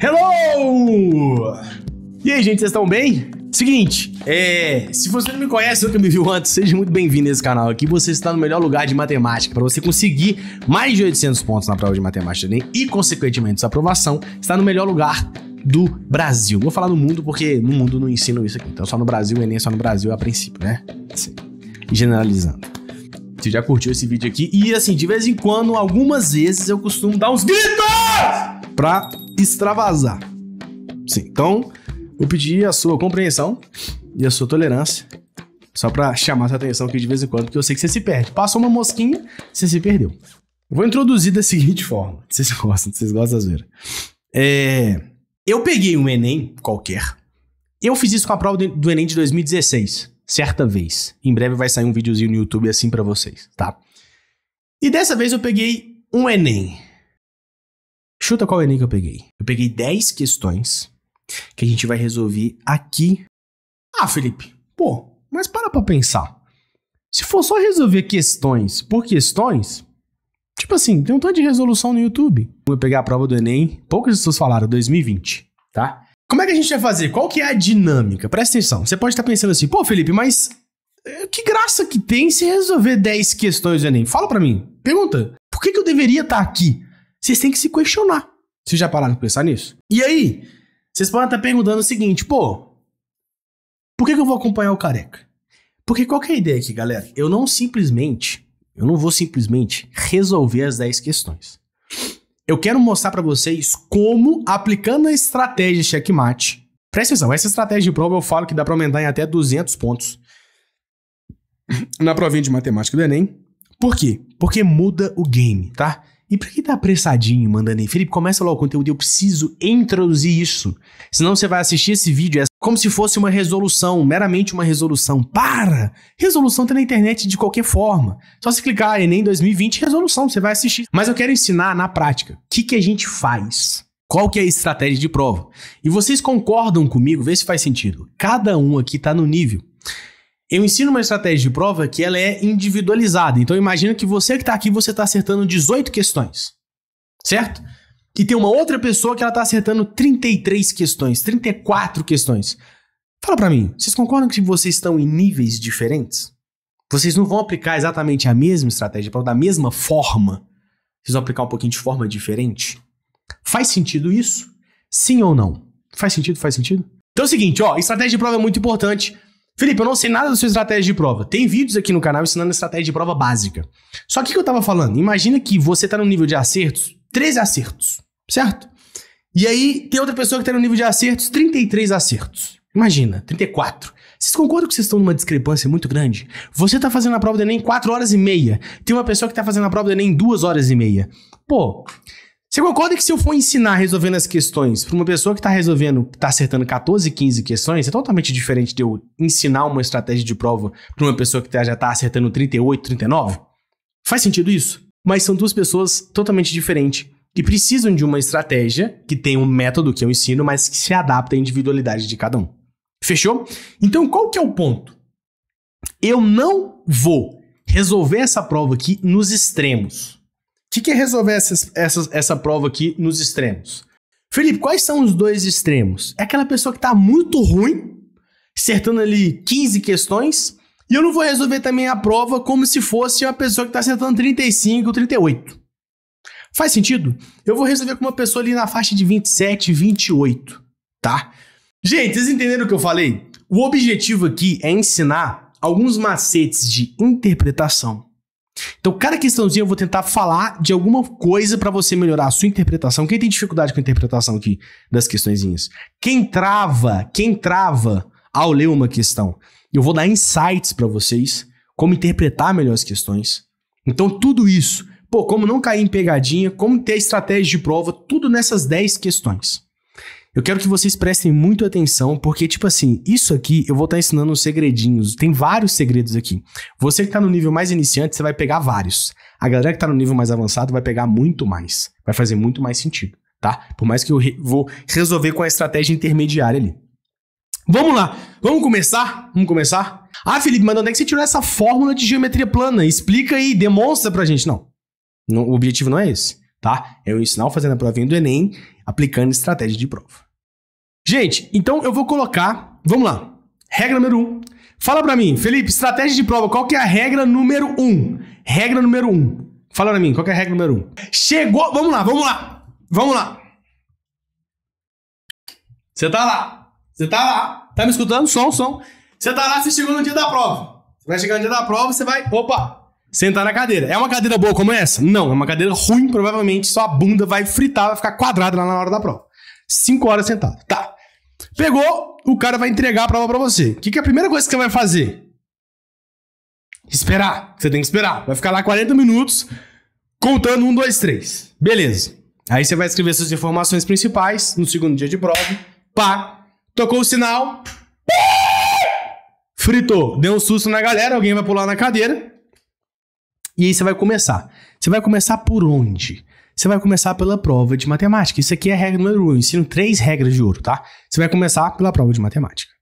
Hello! E aí, gente, vocês estão bem? Seguinte, é, se você não me conhece, que me viu antes, seja muito bem-vindo a esse canal aqui. Você está no melhor lugar de matemática para você conseguir mais de 800 pontos na prova de matemática né? e, consequentemente, sua aprovação. Está no melhor lugar do Brasil. vou falar no mundo porque no mundo não ensino isso aqui. Então, só no Brasil, o Enem é só no Brasil é a princípio, né? Assim, generalizando. Você já curtiu esse vídeo aqui? E, assim, de vez em quando, algumas vezes eu costumo dar uns gritos pra extravasar. Sim, então vou pedir a sua compreensão e a sua tolerância. Só para chamar sua atenção aqui de vez em quando, porque eu sei que você se perde. Passou uma mosquinha, você se perdeu. vou introduzir da seguinte forma. Vocês gostam, vocês gostam da zoeira. É, eu peguei um Enem qualquer. Eu fiz isso com a prova do Enem de 2016, certa vez. Em breve vai sair um videozinho no YouTube assim para vocês, tá? E dessa vez eu peguei um Enem. Chuta qual Enem que eu peguei. Eu peguei 10 questões que a gente vai resolver aqui. Ah, Felipe, pô, mas para pra pensar. Se for só resolver questões por questões, tipo assim, tem um tanto de resolução no YouTube. Vou pegar a prova do Enem, poucas pessoas falaram 2020, tá? Como é que a gente vai fazer? Qual que é a dinâmica? Presta atenção. Você pode estar pensando assim, pô, Felipe, mas eh, que graça que tem se resolver 10 questões do Enem? Fala para mim. Pergunta. Por que, que eu deveria estar aqui? Vocês têm que se questionar. Vocês já pararam pra pensar nisso? E aí, vocês podem estar perguntando o seguinte, pô, por que, que eu vou acompanhar o careca? Porque qual que é a ideia aqui, galera? Eu não simplesmente, eu não vou simplesmente resolver as 10 questões. Eu quero mostrar para vocês como, aplicando a estratégia checkmate, presta atenção, essa estratégia de prova eu falo que dá para aumentar em até 200 pontos na provinha de matemática do Enem. Por quê? Porque muda o game, tá? E por que tá apressadinho mandando aí? Felipe, começa logo o conteúdo, eu preciso introduzir isso. Senão você vai assistir esse vídeo, é como se fosse uma resolução, meramente uma resolução. Para! Resolução tá na internet de qualquer forma. Só se clicar Enem 2020, resolução, você vai assistir. Mas eu quero ensinar na prática. O que, que a gente faz? Qual que é a estratégia de prova? E vocês concordam comigo? Vê se faz sentido. Cada um aqui tá no nível. Eu ensino uma estratégia de prova que ela é individualizada. Então imagina que você que está aqui, você está acertando 18 questões, certo? E tem uma outra pessoa que ela está acertando 33 questões, 34 questões. Fala para mim, vocês concordam que vocês estão em níveis diferentes? Vocês não vão aplicar exatamente a mesma estratégia, da mesma forma. Vocês vão aplicar um pouquinho de forma diferente? Faz sentido isso? Sim ou não? Faz sentido? Faz sentido? Então é o seguinte, ó, estratégia de prova é muito importante. Felipe, eu não sei nada da sua estratégia de prova. Tem vídeos aqui no canal ensinando estratégia de prova básica. Só que o que eu tava falando? Imagina que você tá no nível de acertos, 13 acertos, certo? E aí tem outra pessoa que tá no nível de acertos, 33 acertos. Imagina, 34. Vocês concordam que vocês estão numa discrepância muito grande? Você está fazendo a prova do Enem 4 horas e meia. Tem uma pessoa que está fazendo a prova do Enem 2 horas e meia. Pô, você concorda que se eu for ensinar resolvendo as questões para uma pessoa que está resolvendo, que está acertando 14, 15 questões, é totalmente diferente de eu ensinar uma estratégia de prova para uma pessoa que tá, já está acertando 38, 39? Faz sentido isso? Mas são duas pessoas totalmente diferentes que precisam de uma estratégia que tem um método que eu ensino, mas que se adapta à individualidade de cada um. Fechou? Então, qual que é o ponto? Eu não vou resolver essa prova aqui nos extremos que, que é resolver essas, essas, essa prova aqui nos extremos? Felipe, quais são os dois extremos? É aquela pessoa que está muito ruim, acertando ali 15 questões, e eu não vou resolver também a prova como se fosse uma pessoa que está acertando 35, 38. Faz sentido? Eu vou resolver com uma pessoa ali na faixa de 27, 28, tá? Gente, vocês entenderam o que eu falei? O objetivo aqui é ensinar alguns macetes de interpretação então, cada questãozinha eu vou tentar falar de alguma coisa para você melhorar a sua interpretação. Quem tem dificuldade com a interpretação aqui das questõezinhas? Quem trava, quem trava ao ler uma questão? Eu vou dar insights para vocês como interpretar melhor as questões. Então, tudo isso, pô, como não cair em pegadinha, como ter estratégia de prova, tudo nessas 10 questões. Eu quero que vocês prestem muito atenção, porque, tipo assim, isso aqui eu vou estar tá ensinando uns segredinhos. Tem vários segredos aqui. Você que está no nível mais iniciante, você vai pegar vários. A galera que está no nível mais avançado vai pegar muito mais. Vai fazer muito mais sentido, tá? Por mais que eu re vou resolver com a estratégia intermediária ali. Vamos lá, vamos começar? Vamos começar? Ah, Felipe, mas onde é que você tirou essa fórmula de geometria plana? Explica aí, demonstra pra gente. Não, não o objetivo não é esse, tá? É eu ensinar fazendo a provinha do Enem, aplicando estratégia de prova. Gente, então eu vou colocar. Vamos lá. Regra número um. Fala para mim, Felipe, estratégia de prova, qual que é a regra número um? Regra número um. Fala pra mim, qual que é a regra número um? Chegou. Vamos lá, vamos lá. Vamos lá. Você tá lá. Você tá lá. Tá me escutando? Som, som. Você tá lá, você chegou no dia da prova. Você vai chegar no dia da prova, você vai. Opa! Sentar na cadeira. É uma cadeira boa como essa? Não, é uma cadeira ruim, provavelmente sua bunda vai fritar, vai ficar quadrada lá na hora da prova. Cinco horas sentado. Tá. Pegou, o cara vai entregar a prova para você. O que, que é a primeira coisa que você vai fazer? Esperar. Você tem que esperar. Vai ficar lá 40 minutos contando um, dois, três. Beleza. Aí você vai escrever suas informações principais no segundo dia de prova. Pá. Tocou o sinal. Fritou. Deu um susto na galera. Alguém vai pular na cadeira. E aí você vai começar. Você vai começar por onde? Você vai começar pela prova de matemática. Isso aqui é a regra número 1. Um. Eu ensino três regras de ouro, tá? Você vai começar pela prova de matemática.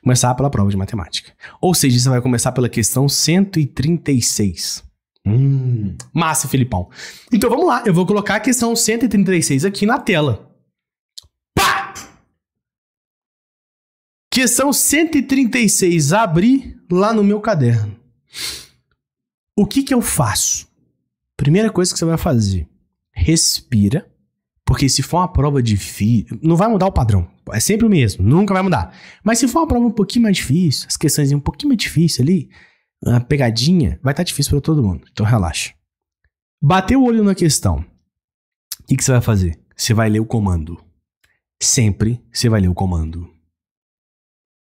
Começar pela prova de matemática. Ou seja, você vai começar pela questão 136. Hum, massa, Filipão. Então vamos lá, eu vou colocar a questão 136 aqui na tela. Pá! Questão 136, abri lá no meu caderno. O que que eu faço? Primeira coisa que você vai fazer, respira, porque se for uma prova difícil, não vai mudar o padrão, é sempre o mesmo, nunca vai mudar. Mas se for uma prova um pouquinho mais difícil, as questões um pouquinho mais difíceis ali, a pegadinha, vai estar tá difícil para todo mundo, então relaxa. Bateu o olho na questão, o que, que você vai fazer? Você vai ler o comando. Sempre você vai ler o comando.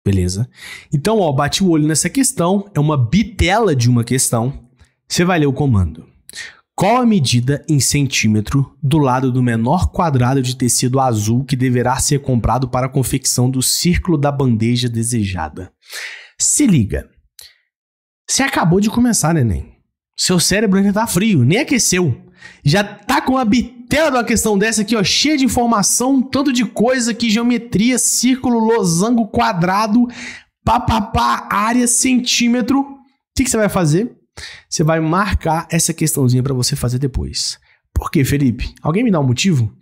Beleza? Então, ó, bati o olho nessa questão, é uma bitela de uma questão. Você vai ler o comando. Qual a medida em centímetro do lado do menor quadrado de tecido azul que deverá ser comprado para a confecção do círculo da bandeja desejada? Se liga. Você acabou de começar, neném. Seu cérebro ainda tá frio, nem aqueceu. Já tá com a bitela de uma questão dessa aqui, ó, cheia de informação, tanto de coisa que geometria, círculo, losango, quadrado, papapá, área, centímetro. O que, que você vai fazer? Você vai marcar essa questãozinha para você fazer depois. Por quê, Felipe? Alguém me dá um motivo?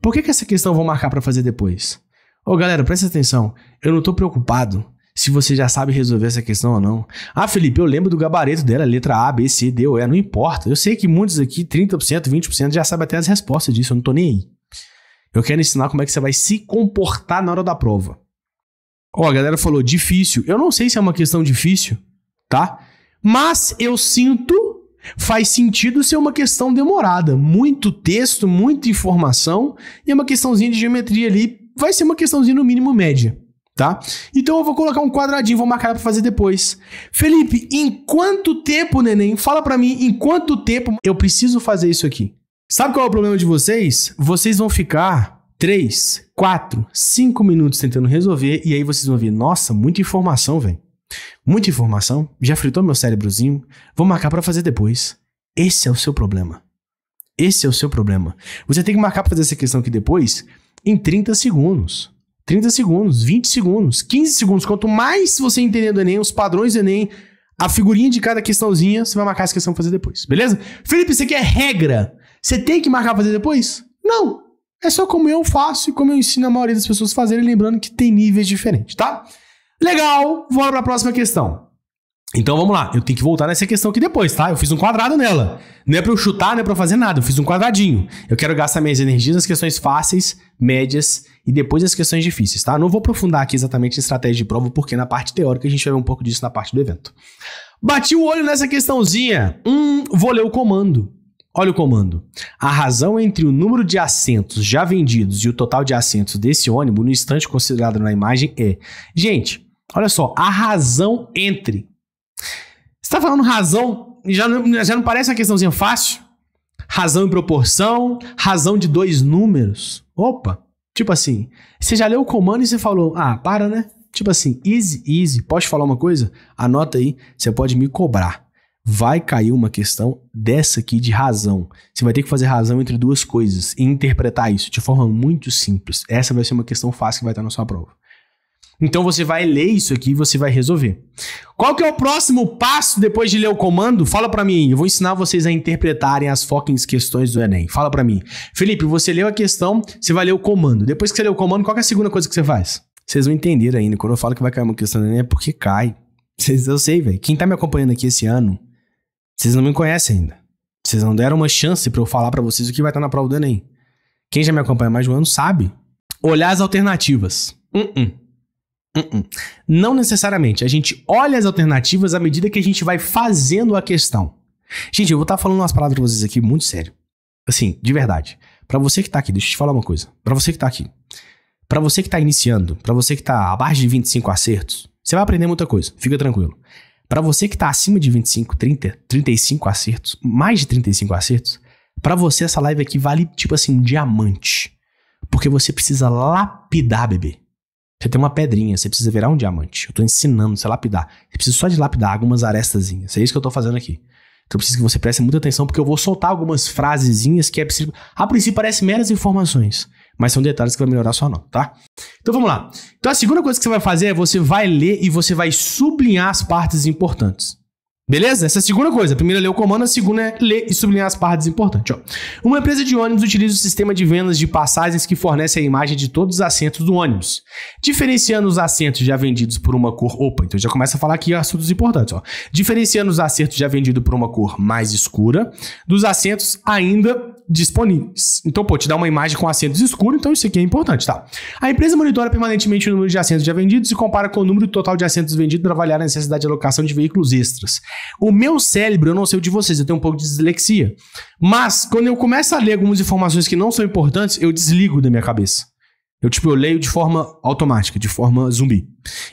Por que, que essa questão eu vou marcar para fazer depois? Ô galera, presta atenção. Eu não estou preocupado se você já sabe resolver essa questão ou não. Ah, Felipe, eu lembro do gabarito dela, letra A, B, C, D ou E, não importa. Eu sei que muitos aqui, 30%, 20%, já sabem até as respostas disso, eu não tô nem aí. Eu quero ensinar como é que você vai se comportar na hora da prova. Ó, oh, a galera falou difícil. Eu não sei se é uma questão difícil, tá? Mas eu sinto faz sentido ser uma questão demorada. Muito texto, muita informação e uma questãozinha de geometria ali. Vai ser uma questãozinha no mínimo média, tá? Então eu vou colocar um quadradinho, vou marcar para fazer depois. Felipe, em quanto tempo, neném? Fala para mim, em quanto tempo eu preciso fazer isso aqui? Sabe qual é o problema de vocês? Vocês vão ficar 3, 4, 5 minutos tentando resolver e aí vocês vão ver, nossa, muita informação, velho. Muita informação, já fritou meu cérebrozinho, vou marcar para fazer depois. Esse é o seu problema. Esse é o seu problema. Você tem que marcar para fazer essa questão aqui depois em 30 segundos. 30 segundos, 20 segundos, 15 segundos. Quanto mais você entender do Enem, os padrões do Enem, a figurinha de cada questãozinha, você vai marcar essa questão pra fazer depois, beleza? Felipe, você quer é regra? Você tem que marcar pra fazer depois? Não. É só como eu faço e como eu ensino a maioria das pessoas a fazerem, lembrando que tem níveis diferentes, tá? Legal, bora para a próxima questão. Então vamos lá, eu tenho que voltar nessa questão aqui depois, tá? Eu fiz um quadrado nela. Não é para eu chutar, não é para fazer nada, eu fiz um quadradinho. Eu quero gastar minhas energias nas questões fáceis, médias e depois nas questões difíceis, tá? Não vou aprofundar aqui exatamente em estratégia de prova, porque na parte teórica a gente vai ver um pouco disso na parte do evento. Bati o olho nessa questãozinha. Hum, vou ler o comando. Olha o comando. A razão entre o número de assentos já vendidos e o total de assentos desse ônibus no instante considerado na imagem é. Gente, Olha só, a razão entre. Você está falando razão, já não, já não parece uma questãozinha fácil? Razão em proporção, razão de dois números. Opa! Tipo assim, você já leu o comando e você falou, ah, para, né? Tipo assim, easy, easy. Posso falar uma coisa? Anota aí, você pode me cobrar. Vai cair uma questão dessa aqui de razão. Você vai ter que fazer razão entre duas coisas e interpretar isso de forma muito simples. Essa vai ser uma questão fácil que vai estar na sua prova. Então você vai ler isso aqui e você vai resolver. Qual que é o próximo passo depois de ler o comando? Fala para mim. Eu vou ensinar vocês a interpretarem as fucking questões do Enem. Fala para mim. Felipe, você leu a questão, você vai ler o comando. Depois que você leu o comando, qual é a segunda coisa que você faz? Vocês vão entender ainda. Quando eu falo que vai cair uma questão do Enem é porque cai. Vocês, eu sei, velho. Quem tá me acompanhando aqui esse ano, vocês não me conhecem ainda. Vocês não deram uma chance para eu falar para vocês o que vai estar tá na prova do Enem. Quem já me acompanha mais de um ano sabe. Olhar as alternativas. Uh -uh. Uh -uh. Não necessariamente. A gente olha as alternativas à medida que a gente vai fazendo a questão. Gente, eu vou estar tá falando umas palavras pra vocês aqui muito sério. Assim, de verdade. Para você que tá aqui, deixa eu te falar uma coisa. Para você que tá aqui. Para você que tá iniciando, para você que tá abaixo de 25 acertos, você vai aprender muita coisa. Fica tranquilo. Para você que tá acima de 25, 30, 35 acertos, mais de 35 acertos, para você essa live aqui vale tipo assim um diamante. Porque você precisa lapidar, bebê. Você tem uma pedrinha, você precisa virar um diamante. Eu tô ensinando você a lapidar. Você precisa só de lapidar algumas arestazinhas. É isso que eu tô fazendo aqui. Então eu preciso que você preste muita atenção, porque eu vou soltar algumas frasezinhas que é preciso. A princípio parecem meras informações, mas são detalhes que vai melhorar sua nota, tá? Então vamos lá. Então a segunda coisa que você vai fazer é você vai ler e você vai sublinhar as partes importantes. Beleza? Essa é a segunda coisa. A primeira é ler o comando, a segunda é ler e sublinhar as partes importantes. Ó. Uma empresa de ônibus utiliza o sistema de vendas de passagens que fornece a imagem de todos os assentos do ônibus, diferenciando os assentos já vendidos por uma cor. Opa, então já começa a falar aqui assuntos importantes. Ó. Diferenciando os assentos já vendidos por uma cor mais escura dos assentos ainda disponíveis. Então, pô, te dá uma imagem com assentos escuros, então isso aqui é importante, tá? A empresa monitora permanentemente o número de assentos já vendidos e compara com o número total de assentos vendidos para avaliar a necessidade de alocação de veículos extras. O meu cérebro, eu não sei o de vocês, eu tenho um pouco de dislexia. Mas quando eu começo a ler algumas informações que não são importantes, eu desligo da minha cabeça. Eu, tipo, eu leio de forma automática, de forma zumbi.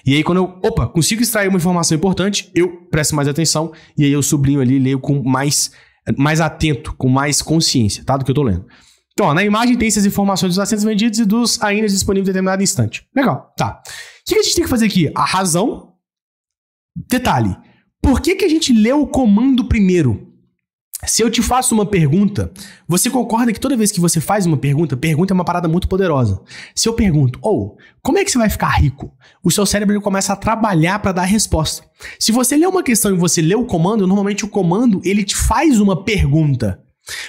E aí, quando eu, opa, consigo extrair uma informação importante, eu presto mais atenção e aí eu sublinho ali e leio com mais, mais atento, com mais consciência, tá? Do que eu tô lendo. Então, ó, na imagem tem essas informações dos assentos vendidos e dos ainda disponíveis em determinado instante. Legal, tá. O que a gente tem que fazer aqui? A razão. Detalhe. Por que, que a gente lê o comando primeiro? Se eu te faço uma pergunta, você concorda que toda vez que você faz uma pergunta, pergunta é uma parada muito poderosa. Se eu pergunto, ou, oh, como é que você vai ficar rico? O seu cérebro começa a trabalhar para dar a resposta. Se você lê uma questão e você lê o comando, normalmente o comando ele te faz uma pergunta.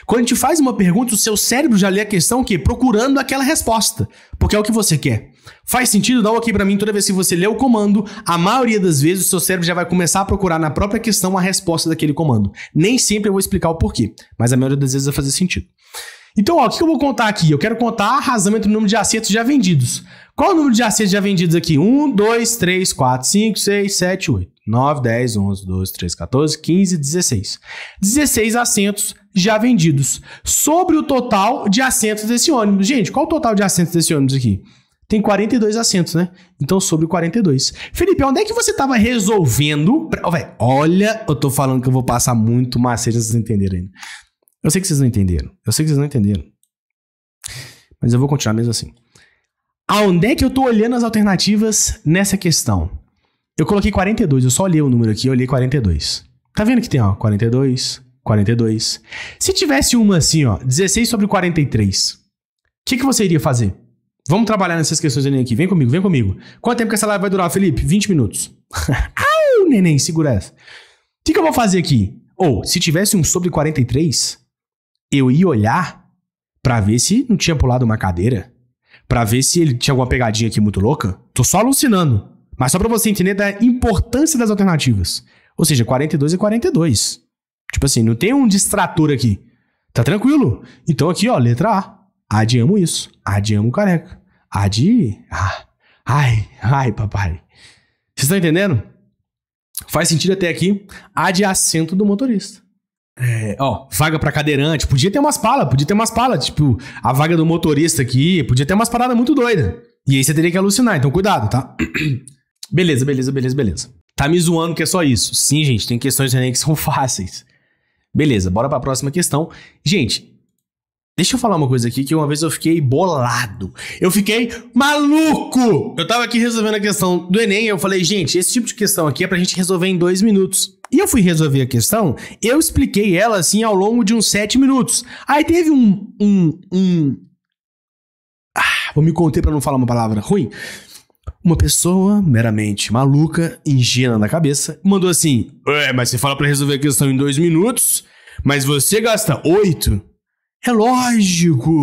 Quando te faz uma pergunta, o seu cérebro já lê a questão que procurando aquela resposta, porque é o que você quer. Faz sentido? Dá um ok para mim toda vez que você lê o comando, a maioria das vezes o seu cérebro já vai começar a procurar na própria questão a resposta daquele comando. Nem sempre eu vou explicar o porquê, mas a maioria das vezes vai fazer sentido. Então, ó, o que eu vou contar aqui? Eu quero contar a razão entre o número de assentos já vendidos. Qual é o número de assentos já vendidos aqui? 1, 2, 3, 4, 5, 6, 7, 8. 9, 10, 11, 12, 13, 14, 15, 16. 16 assentos já vendidos. Sobre o total de assentos desse ônibus. Gente, qual o total de assentos desse ônibus aqui? Tem 42 assentos, né? Então, sobre 42. Felipe, onde é que você estava resolvendo... Pra... Oh, olha, eu tô falando que eu vou passar muito macete, vocês entenderem ainda. Eu sei que vocês não entenderam. Eu sei que vocês não entenderam. Mas eu vou continuar mesmo assim. Aonde é que eu tô olhando as alternativas nessa questão? Eu coloquei 42, eu só olhei o número aqui, eu olhei 42. Tá vendo que tem, ó, 42, 42. Se tivesse uma assim, ó, 16 sobre 43, o que, que você iria fazer? Vamos trabalhar nessas questões Enem aqui. Vem comigo, vem comigo. Quanto tempo que essa live vai durar, Felipe? 20 minutos. Ai, neném, segura essa. O que, que eu vou fazer aqui? Ou, se tivesse um sobre 43, eu ia olhar para ver se não tinha pulado uma cadeira, para ver se ele tinha alguma pegadinha aqui muito louca. Tô só alucinando. Mas só para você entender da importância das alternativas. Ou seja, 42 é 42. Tipo assim, não tem um distrator aqui. Tá tranquilo? Então aqui, ó, letra A. Adiamo isso. Adiamo careca. Adi. Ah. Ai, ai, papai. Vocês estão entendendo? Faz sentido até aqui. Adiacento do motorista. É, ó, vaga para cadeirante. Podia ter umas palas, podia ter umas palas. Tipo, a vaga do motorista aqui, podia ter umas paradas muito doidas. E aí você teria que alucinar, então cuidado, tá? Beleza, beleza, beleza, beleza. Tá me zoando que é só isso. Sim, gente, tem questões do Enem que são fáceis. Beleza, bora para a próxima questão. Gente, Deixa eu falar uma coisa aqui que uma vez eu fiquei bolado. Eu fiquei maluco! Eu tava aqui resolvendo a questão do Enem, e eu falei, gente, esse tipo de questão aqui é pra gente resolver em dois minutos. E eu fui resolver a questão, eu expliquei ela assim ao longo de uns sete minutos. Aí teve um. um. um. Ah, vou me conter pra não falar uma palavra ruim. Uma pessoa meramente maluca, ingênua na cabeça, mandou assim: Ué, mas você fala para resolver a questão em dois minutos, mas você gasta oito? É lógico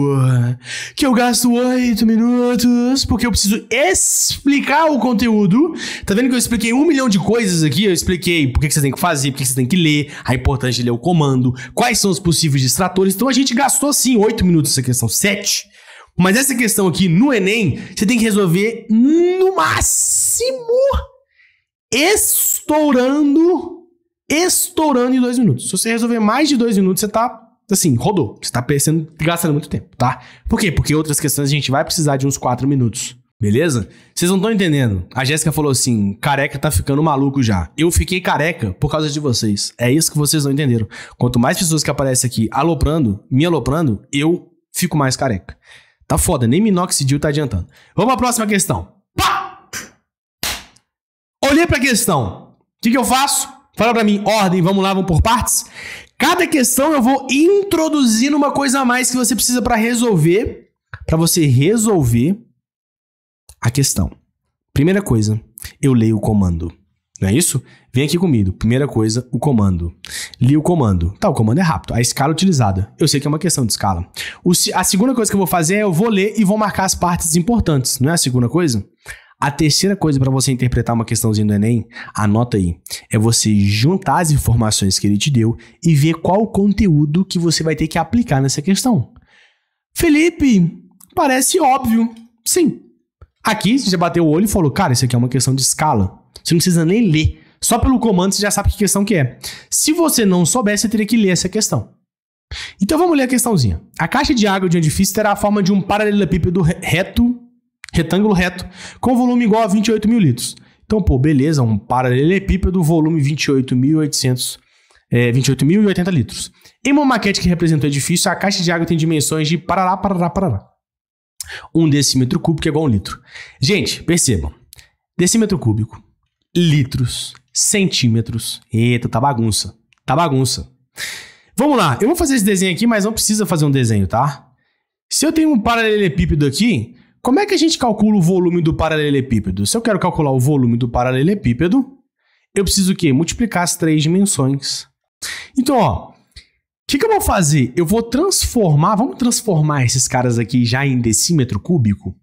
que eu gasto oito minutos porque eu preciso explicar o conteúdo. Tá vendo que eu expliquei um milhão de coisas aqui? Eu expliquei por que você tem que fazer, por que você tem que ler, a importância de ler o comando, quais são os possíveis distratores. Então a gente gastou sim oito minutos nessa questão, sete. Mas essa questão aqui no Enem, você tem que resolver no máximo estourando, estourando em dois minutos. Se você resolver mais de dois minutos, você tá assim, rodou. Você tá pensando, gastando muito tempo, tá? Por quê? Porque outras questões a gente vai precisar de uns quatro minutos. Beleza? Vocês não estão entendendo. A Jéssica falou assim: careca tá ficando maluco já. Eu fiquei careca por causa de vocês. É isso que vocês não entenderam. Quanto mais pessoas que aparecem aqui aloprando, me aloprando, eu fico mais careca. Tá foda, nem minoxidil tá adiantando. Vamos à próxima questão. Pá! Olhei pra questão. O que, que eu faço? Fala pra mim, ordem, vamos lá, vamos por partes. Cada questão eu vou introduzindo uma coisa a mais que você precisa para resolver, para você resolver a questão. Primeira coisa, eu leio o comando. Não é isso? Vem aqui comigo. Primeira coisa, o comando. Li o comando. Tá, o comando é rápido. A escala utilizada. Eu sei que é uma questão de escala. O, a segunda coisa que eu vou fazer é eu vou ler e vou marcar as partes importantes. Não é a segunda coisa? A terceira coisa para você interpretar uma questãozinha do Enem, anota aí, é você juntar as informações que ele te deu e ver qual o conteúdo que você vai ter que aplicar nessa questão. Felipe, parece óbvio. Sim. Aqui você já bateu o olho e falou: cara, isso aqui é uma questão de escala. Você não precisa nem ler. Só pelo comando você já sabe que questão que é. Se você não soubesse, você teria que ler essa questão. Então vamos ler a questãozinha. A caixa de água de um edifício terá a forma de um paralelepípedo reto, retângulo reto, com volume igual a 28 mil litros. Então, pô, beleza, um paralelepípedo, volume 28.800, é, 28.080 litros. Em uma maquete que representa o edifício, a caixa de água tem dimensões de parará, parará, parará. Um decímetro cúbico é igual a um litro. Gente, percebam. Decímetro cúbico litros, centímetros. Eita, tá bagunça. Tá bagunça. Vamos lá, eu vou fazer esse desenho aqui, mas não precisa fazer um desenho, tá? Se eu tenho um paralelepípedo aqui, como é que a gente calcula o volume do paralelepípedo? Se eu quero calcular o volume do paralelepípedo, eu preciso o quê? Multiplicar as três dimensões. Então, ó, o que, que eu vou fazer? Eu vou transformar, vamos transformar esses caras aqui já em decímetro cúbico?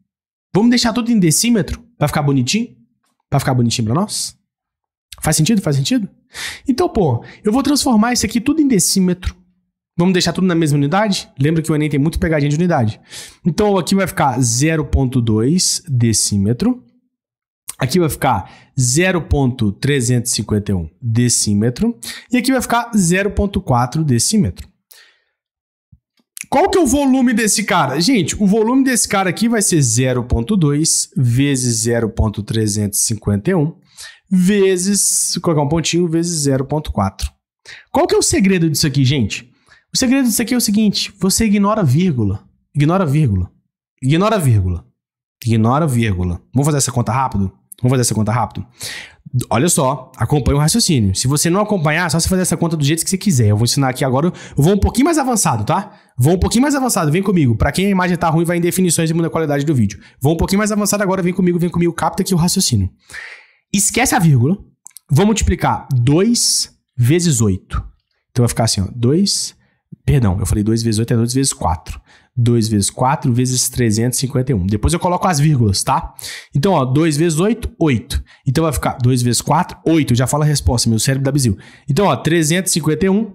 Vamos deixar tudo em decímetro vai ficar bonitinho? Vai ficar bonitinho para nós? Faz sentido? Faz sentido? Então, pô, eu vou transformar isso aqui tudo em decímetro. Vamos deixar tudo na mesma unidade? Lembra que o Enem tem muito pegadinha de unidade. Então, aqui vai ficar 0.2 decímetro. Aqui vai ficar 0.351 decímetro. E aqui vai ficar 0.4 decímetro. Qual que é o volume desse cara? Gente, o volume desse cara aqui vai ser 0.2 vezes 0.351 vezes, vou colocar um pontinho, vezes 0.4. Qual que é o segredo disso aqui, gente? O segredo disso aqui é o seguinte, você ignora vírgula, ignora vírgula, ignora vírgula, ignora vírgula. Vamos fazer essa conta rápido? Vamos fazer essa conta rápido? Olha só, acompanha o raciocínio. Se você não acompanhar, só você fazer essa conta do jeito que você quiser. Eu vou ensinar aqui agora. Eu vou um pouquinho mais avançado, tá? Vou um pouquinho mais avançado, vem comigo. Para quem a imagem tá ruim, vai em definições e muda a qualidade do vídeo. Vou um pouquinho mais avançado agora, vem comigo, vem comigo, capta aqui o raciocínio. Esquece a vírgula. Vou multiplicar 2 vezes 8. Então vai ficar assim, ó, 2 Perdão, eu falei 2 vezes 8 é 2 vezes 4. 2 vezes 4 vezes 351. Depois eu coloco as vírgulas, tá? Então, ó, 2 vezes 8, 8. Então vai ficar 2 vezes 4, 8. já fala a resposta, meu cérebro dá bizil. Então, ó, 351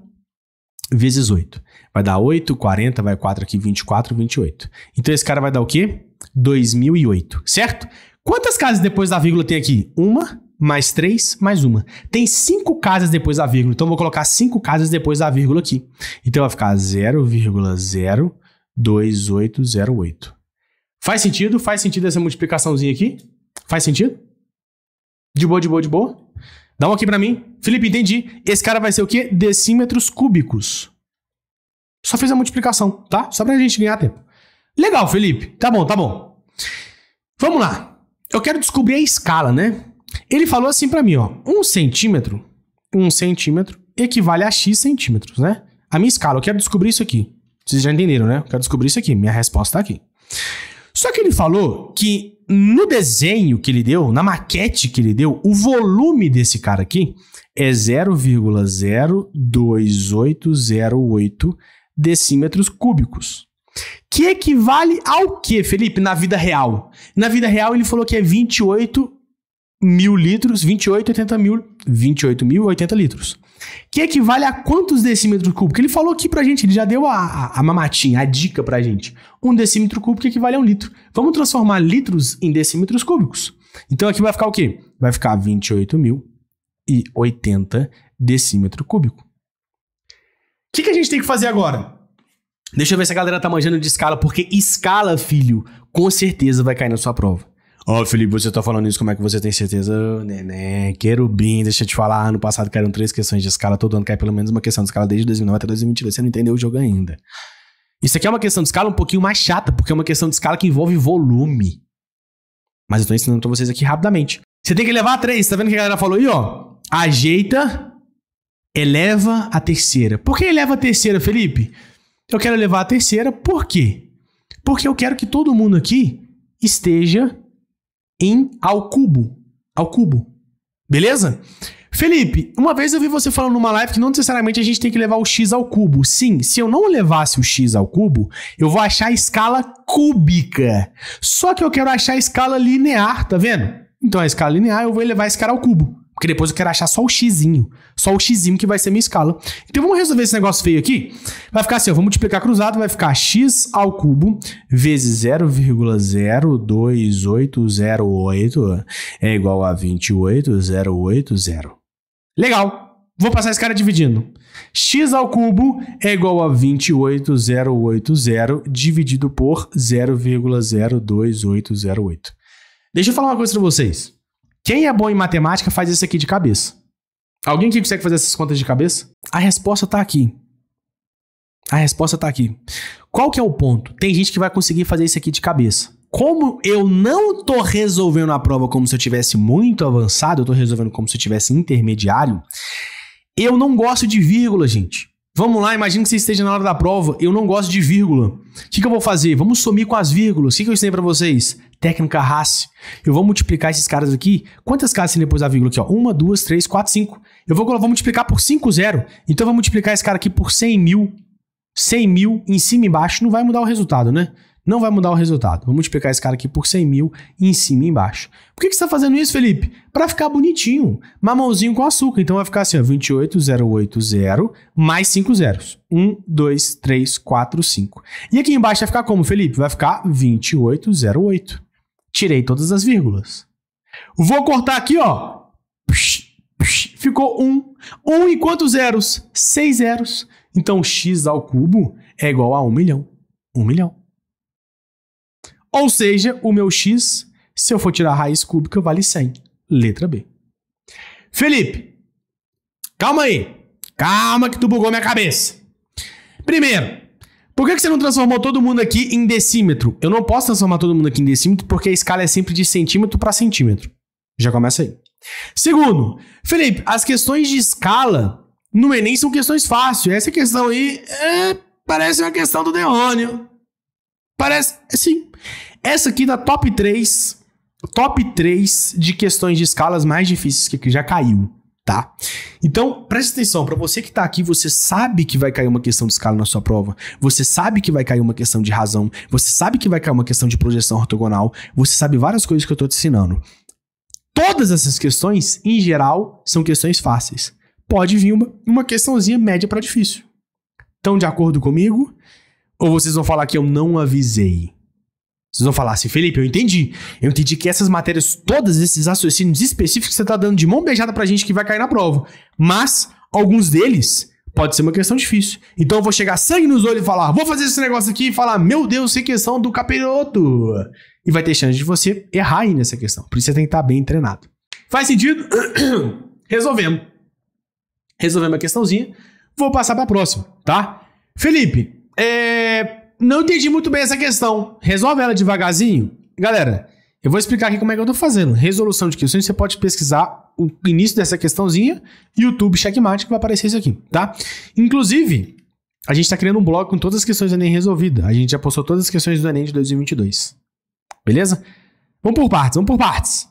vezes 8. Vai dar 8, 40, vai 4 aqui, 24, 28. Então esse cara vai dar o quê? 2008, certo? Quantas casas depois da vírgula tem aqui? Uma, mais 3, mais uma. Tem 5 casas depois da vírgula, então vou colocar 5 casas depois da vírgula aqui. Então vai ficar 0,02808. Faz sentido? Faz sentido essa multiplicaçãozinha aqui? Faz sentido? De boa, de boa, de boa? Dá um aqui para mim. Felipe, entendi. Esse cara vai ser o quê? Decímetros cúbicos. Só fiz a multiplicação, tá? Só pra gente ganhar tempo. Legal, Felipe. Tá bom, tá bom. Vamos lá. Eu quero descobrir a escala, né? Ele falou assim para mim, ó, um centímetro, um centímetro equivale a x centímetros, né? A minha escala, eu quero descobrir isso aqui. Vocês já entenderam, né? Eu quero descobrir isso aqui, minha resposta tá aqui. Só que ele falou que no desenho que ele deu, na maquete que ele deu, o volume desse cara aqui é 0,02808 decímetros cúbicos. Que equivale ao quê, Felipe, na vida real? Na vida real, ele falou que é 28 mil litros, 28, 80 mil, 28 mil, 80 litros. Que equivale a quantos decímetros cúbicos? Ele falou aqui pra gente, ele já deu a, a, a mamatinha, a dica pra gente. Um decímetro cúbico equivale a um litro. Vamos transformar litros em decímetros cúbicos. Então aqui vai ficar o quê? Vai ficar 28 mil e 80 decímetro cúbico. O que, que a gente tem que fazer agora? Deixa eu ver se a galera tá manjando de escala, porque escala, filho, com certeza vai cair na sua prova. Ó, oh, Felipe, você tá falando isso, como é que você tem certeza? Oh, neném, querubim, deixa eu te falar. Ano passado caíram três questões de escala, todo ano cai pelo menos uma questão de escala desde 2009 até 2022. Você não entendeu o jogo ainda. Isso aqui é uma questão de escala um pouquinho mais chata, porque é uma questão de escala que envolve volume. Mas eu tô ensinando pra vocês aqui rapidamente. Você tem que elevar a três, tá vendo que a galera falou aí, ó? Ajeita, eleva a terceira. Por que eleva a terceira, Felipe? Eu quero elevar a terceira, por quê? Porque eu quero que todo mundo aqui esteja em ao cubo. Ao cubo. Beleza? Felipe, uma vez eu vi você falando numa live que não necessariamente a gente tem que levar o x ao cubo. Sim, se eu não levasse o x ao cubo, eu vou achar a escala cúbica. Só que eu quero achar a escala linear, tá vendo? Então a escala linear eu vou levar esse cara ao cubo. Porque depois eu quero achar só o xizinho. Só o xizinho que vai ser minha escala. Então vamos resolver esse negócio feio aqui? Vai ficar assim, ó, vou multiplicar cruzado, vai ficar x ao cubo vezes 0,02808 é igual a 28080. Legal! Vou passar esse cara dividindo. x ao cubo é igual a 28080 dividido por 0,02808. Deixa eu falar uma coisa para vocês. Quem é bom em matemática faz isso aqui de cabeça. Alguém que consegue fazer essas contas de cabeça? A resposta está aqui. A resposta está aqui. Qual que é o ponto? Tem gente que vai conseguir fazer isso aqui de cabeça. Como eu não tô resolvendo a prova como se eu tivesse muito avançado, eu tô resolvendo como se eu tivesse intermediário. Eu não gosto de vírgula, gente. Vamos lá, imagina que você esteja na hora da prova. Eu não gosto de vírgula. O que, que eu vou fazer? Vamos sumir com as vírgulas. O que, que eu ensinei para vocês? técnica Haas. Eu vou multiplicar esses caras aqui. Quantas casas tem depois da vírgula aqui? Ó? Uma, duas, três, quatro, cinco. Eu vou, vou multiplicar por cinco zero. Então eu vou multiplicar esse cara aqui por cem mil. cem mil em cima e embaixo. Não vai mudar o resultado, né? Não vai mudar o resultado. Vou multiplicar esse cara aqui por cem mil em cima e embaixo. Por que, que você está fazendo isso, Felipe? Para ficar bonitinho. Mamãozinho com açúcar. Então vai ficar assim, ó, 28080 mais cinco zeros. Um, dois, três, quatro, cinco. E aqui embaixo vai ficar como, Felipe? Vai ficar 2808. Tirei todas as vírgulas. Vou cortar aqui, ó. Ficou 1. Um. 1 um e quantos zeros? 6 zeros. Então x ao cubo é igual a 1 um milhão. 1 um milhão. Ou seja, o meu x, se eu for tirar a raiz cúbica, vale 100. Letra B. Felipe, calma aí. Calma que tu bugou minha cabeça. Primeiro, por que, você não transformou todo mundo aqui em decímetro? Eu não posso transformar todo mundo aqui em decímetro porque a escala é sempre de centímetro para centímetro. Já começa aí. Segundo, Felipe, as questões de escala no Enem são questões fáceis. Essa questão aí é, parece uma questão do demônio. Parece. É, sim. Essa aqui da top 3. Top 3 de questões de escalas mais difíceis que já caiu tá? Então, preste atenção, para você que está aqui, você sabe que vai cair uma questão de escala na sua prova, você sabe que vai cair uma questão de razão, você sabe que vai cair uma questão de projeção ortogonal, você sabe várias coisas que eu estou te ensinando. Todas essas questões, em geral, são questões fáceis. Pode vir uma, uma questãozinha média para difícil. Estão de acordo comigo? Ou vocês vão falar que eu não avisei? Vocês vão falar assim, Felipe, eu entendi. Eu entendi que essas matérias, todas esses raciocínios específicos que você está dando de mão beijada pra gente que vai cair na prova. Mas, alguns deles, pode ser uma questão difícil. Então eu vou chegar sangue nos olhos e falar, vou fazer esse negócio aqui e falar, meu Deus, sem questão do capiroto. E vai ter chance de você errar aí nessa questão. Por isso você tem que estar tá bem treinado. Faz sentido? Resolvemos. Resolvemos a questãozinha. Vou passar para a próxima, tá? Felipe, é... Não entendi muito bem essa questão. Resolve ela devagarzinho. Galera, eu vou explicar aqui como é que eu tô fazendo. Resolução de questões, você pode pesquisar o início dessa questãozinha, YouTube Checkmate, que vai aparecer isso aqui, tá? Inclusive, a gente tá criando um blog com todas as questões do Enem resolvida. A gente já postou todas as questões do Enem de 2022. Beleza? Vamos por partes, vamos por partes.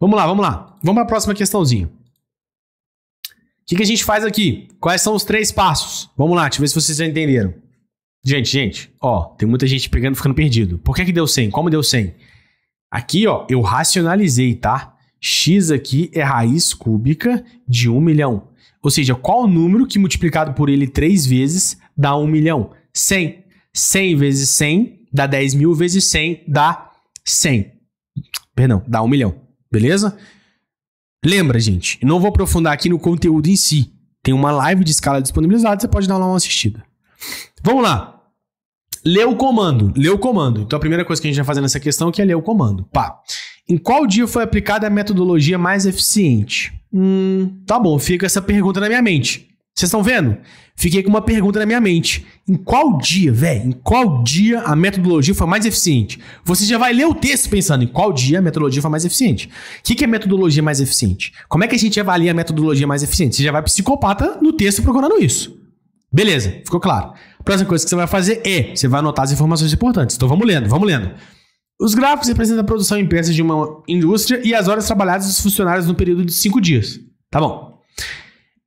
Vamos lá, vamos lá. Vamos para a próxima questãozinha. O que, que a gente faz aqui? Quais são os três passos? Vamos lá, deixa eu ver se vocês já entenderam. Gente, gente, ó, tem muita gente pegando ficando perdido. Por que que deu 100? Como deu 100? Aqui, ó, eu racionalizei, tá? X aqui é raiz cúbica de 1 milhão. Ou seja, qual o número que multiplicado por ele 3 vezes dá 1 milhão? 100. 100 vezes 100 dá 10 mil, vezes 100 dá 100. Perdão, dá 1 milhão, beleza? Lembra, gente, não vou aprofundar aqui no conteúdo em si. Tem uma live de escala disponibilizada, você pode dar uma assistida. Vamos lá. Lê o comando, lê o comando. Então a primeira coisa que a gente vai fazer nessa questão é, que é ler o comando. Pá. Em qual dia foi aplicada a metodologia mais eficiente? Hum, tá bom, fica essa pergunta na minha mente. Vocês estão vendo? Fiquei com uma pergunta na minha mente. Em qual dia, velho? Em qual dia a metodologia foi mais eficiente? Você já vai ler o texto pensando em qual dia a metodologia foi mais eficiente. O que, que é metodologia mais eficiente? Como é que a gente avalia a metodologia mais eficiente? Você já vai psicopata no texto procurando isso. Beleza, ficou claro. Próxima coisa que você vai fazer é, você vai anotar as informações importantes. Então vamos lendo, vamos lendo. Os gráficos representam a produção em peças de uma indústria e as horas trabalhadas dos funcionários no período de cinco dias. Tá bom.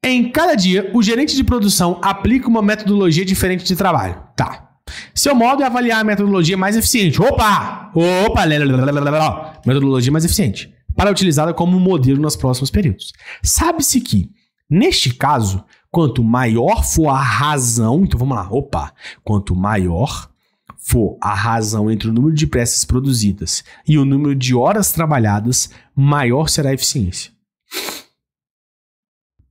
Em cada dia, o gerente de produção aplica uma metodologia diferente de trabalho. Tá. Seu modo é avaliar a metodologia mais eficiente. Opa! Opa! Lalalala. Metodologia mais eficiente. Para utilizada como modelo nos próximos períodos. Sabe-se que, neste caso, Quanto maior for a razão, então vamos lá, opa, quanto maior for a razão entre o número de peças produzidas e o número de horas trabalhadas, maior será a eficiência.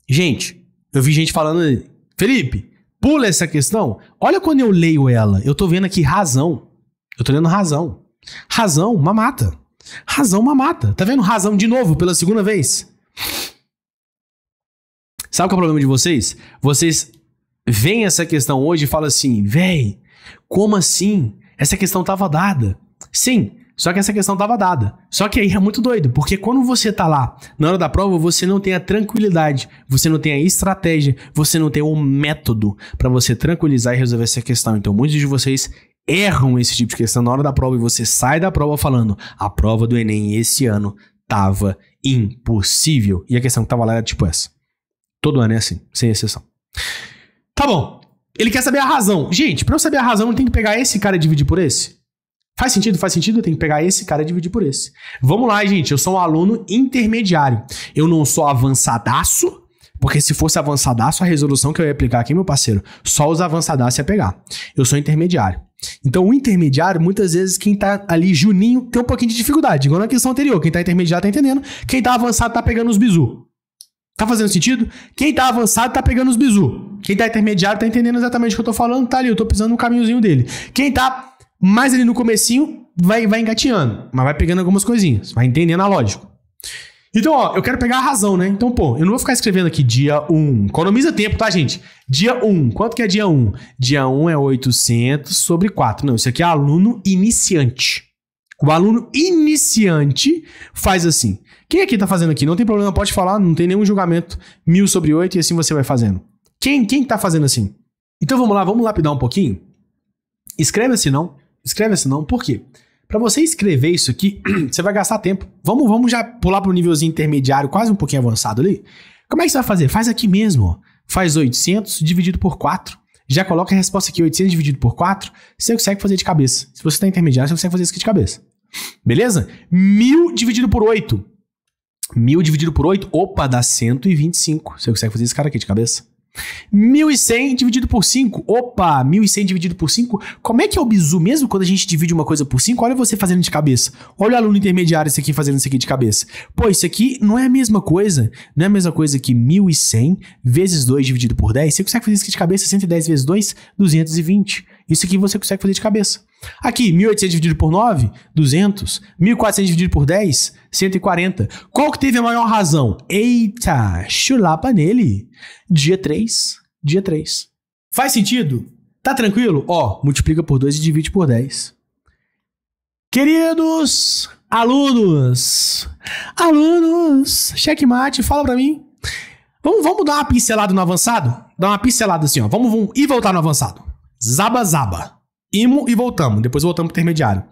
Gente, eu vi gente falando, Felipe, pula essa questão. Olha quando eu leio ela, eu tô vendo aqui razão. Eu tô lendo razão. Razão, uma mata, Razão, uma mata. Tá vendo razão de novo pela segunda vez? Sabe qual é o problema de vocês? Vocês veem essa questão hoje e falam assim, véi, como assim? Essa questão estava dada. Sim, só que essa questão estava dada. Só que aí é muito doido, porque quando você tá lá na hora da prova, você não tem a tranquilidade, você não tem a estratégia, você não tem o um método para você tranquilizar e resolver essa questão. Então, muitos de vocês erram esse tipo de questão na hora da prova e você sai da prova falando: a prova do Enem esse ano tava impossível. E a questão que tava lá era tipo essa. Todo ano é assim, sem exceção. Tá bom. Ele quer saber a razão. Gente, para eu saber a razão, eu tenho que pegar esse cara e dividir por esse? Faz sentido? Faz sentido? Eu tenho que pegar esse cara e dividir por esse. Vamos lá, gente. Eu sou um aluno intermediário. Eu não sou avançadaço, porque se fosse avançadaço, a resolução que eu ia aplicar aqui, meu parceiro, só os avançadaços ia pegar. Eu sou intermediário. Então, o intermediário, muitas vezes, quem tá ali juninho tem um pouquinho de dificuldade. Igual na questão anterior, quem tá intermediário tá entendendo, quem tá avançado tá pegando os bizu. Tá fazendo sentido? Quem tá avançado tá pegando os bizu. Quem tá intermediário tá entendendo exatamente o que eu tô falando, tá ali, eu tô pisando no caminhozinho dele. Quem tá mais ali no comecinho, vai, vai engatinhando, mas vai pegando algumas coisinhas, vai entendendo a lógica. Então, ó, eu quero pegar a razão, né? Então, pô, eu não vou ficar escrevendo aqui dia 1. Economiza tempo, tá, gente? Dia 1. Quanto que é dia 1? Dia 1 é 800 sobre 4. Não, isso aqui é aluno iniciante. O aluno iniciante faz assim. Quem aqui tá fazendo aqui? Não tem problema, pode falar, não tem nenhum julgamento. Mil sobre oito e assim você vai fazendo. Quem, quem tá fazendo assim? Então vamos lá, vamos lapidar um pouquinho? Escreve assim não. Escreve assim não. Por quê? Para você escrever isso aqui, você vai gastar tempo. Vamos, vamos já pular para nívelzinho intermediário, quase um pouquinho avançado ali. Como é que você vai fazer? Faz aqui mesmo. Faz 800 dividido por 4. Já coloca a resposta aqui, 800 dividido por 4. Você consegue fazer de cabeça. Se você está intermediário, você consegue fazer isso aqui de cabeça. Beleza? 1.000 dividido por 8. 1.000 dividido por 8, opa, dá 125. Você consegue fazer esse cara aqui de cabeça? 1.100 dividido por 5. Opa, 1.100 dividido por 5. Como é que é o bizu mesmo quando a gente divide uma coisa por 5? Olha você fazendo de cabeça. Olha o aluno intermediário esse aqui fazendo isso aqui de cabeça. Pô, isso aqui não é a mesma coisa. Não é a mesma coisa que 1.100 vezes 2 dividido por 10. Você consegue fazer isso aqui de cabeça? 110 vezes 2, 220. Isso aqui você consegue fazer de cabeça. Aqui, 1.800 dividido por 9, 200. 1.400 dividido por 10, 140. Qual que teve a maior razão? Eita, chulapa nele. Dia 3, dia 3. Faz sentido? Tá tranquilo? Ó, multiplica por 2 e divide por 10. Queridos alunos, alunos, checkmate, fala pra mim. Vamos, vamos dar uma pincelada no avançado? Dá uma pincelada assim, ó. Vamos, vamos e voltar no avançado. Zaba Zaba. Imo e voltamos. Depois voltamos pro intermediário.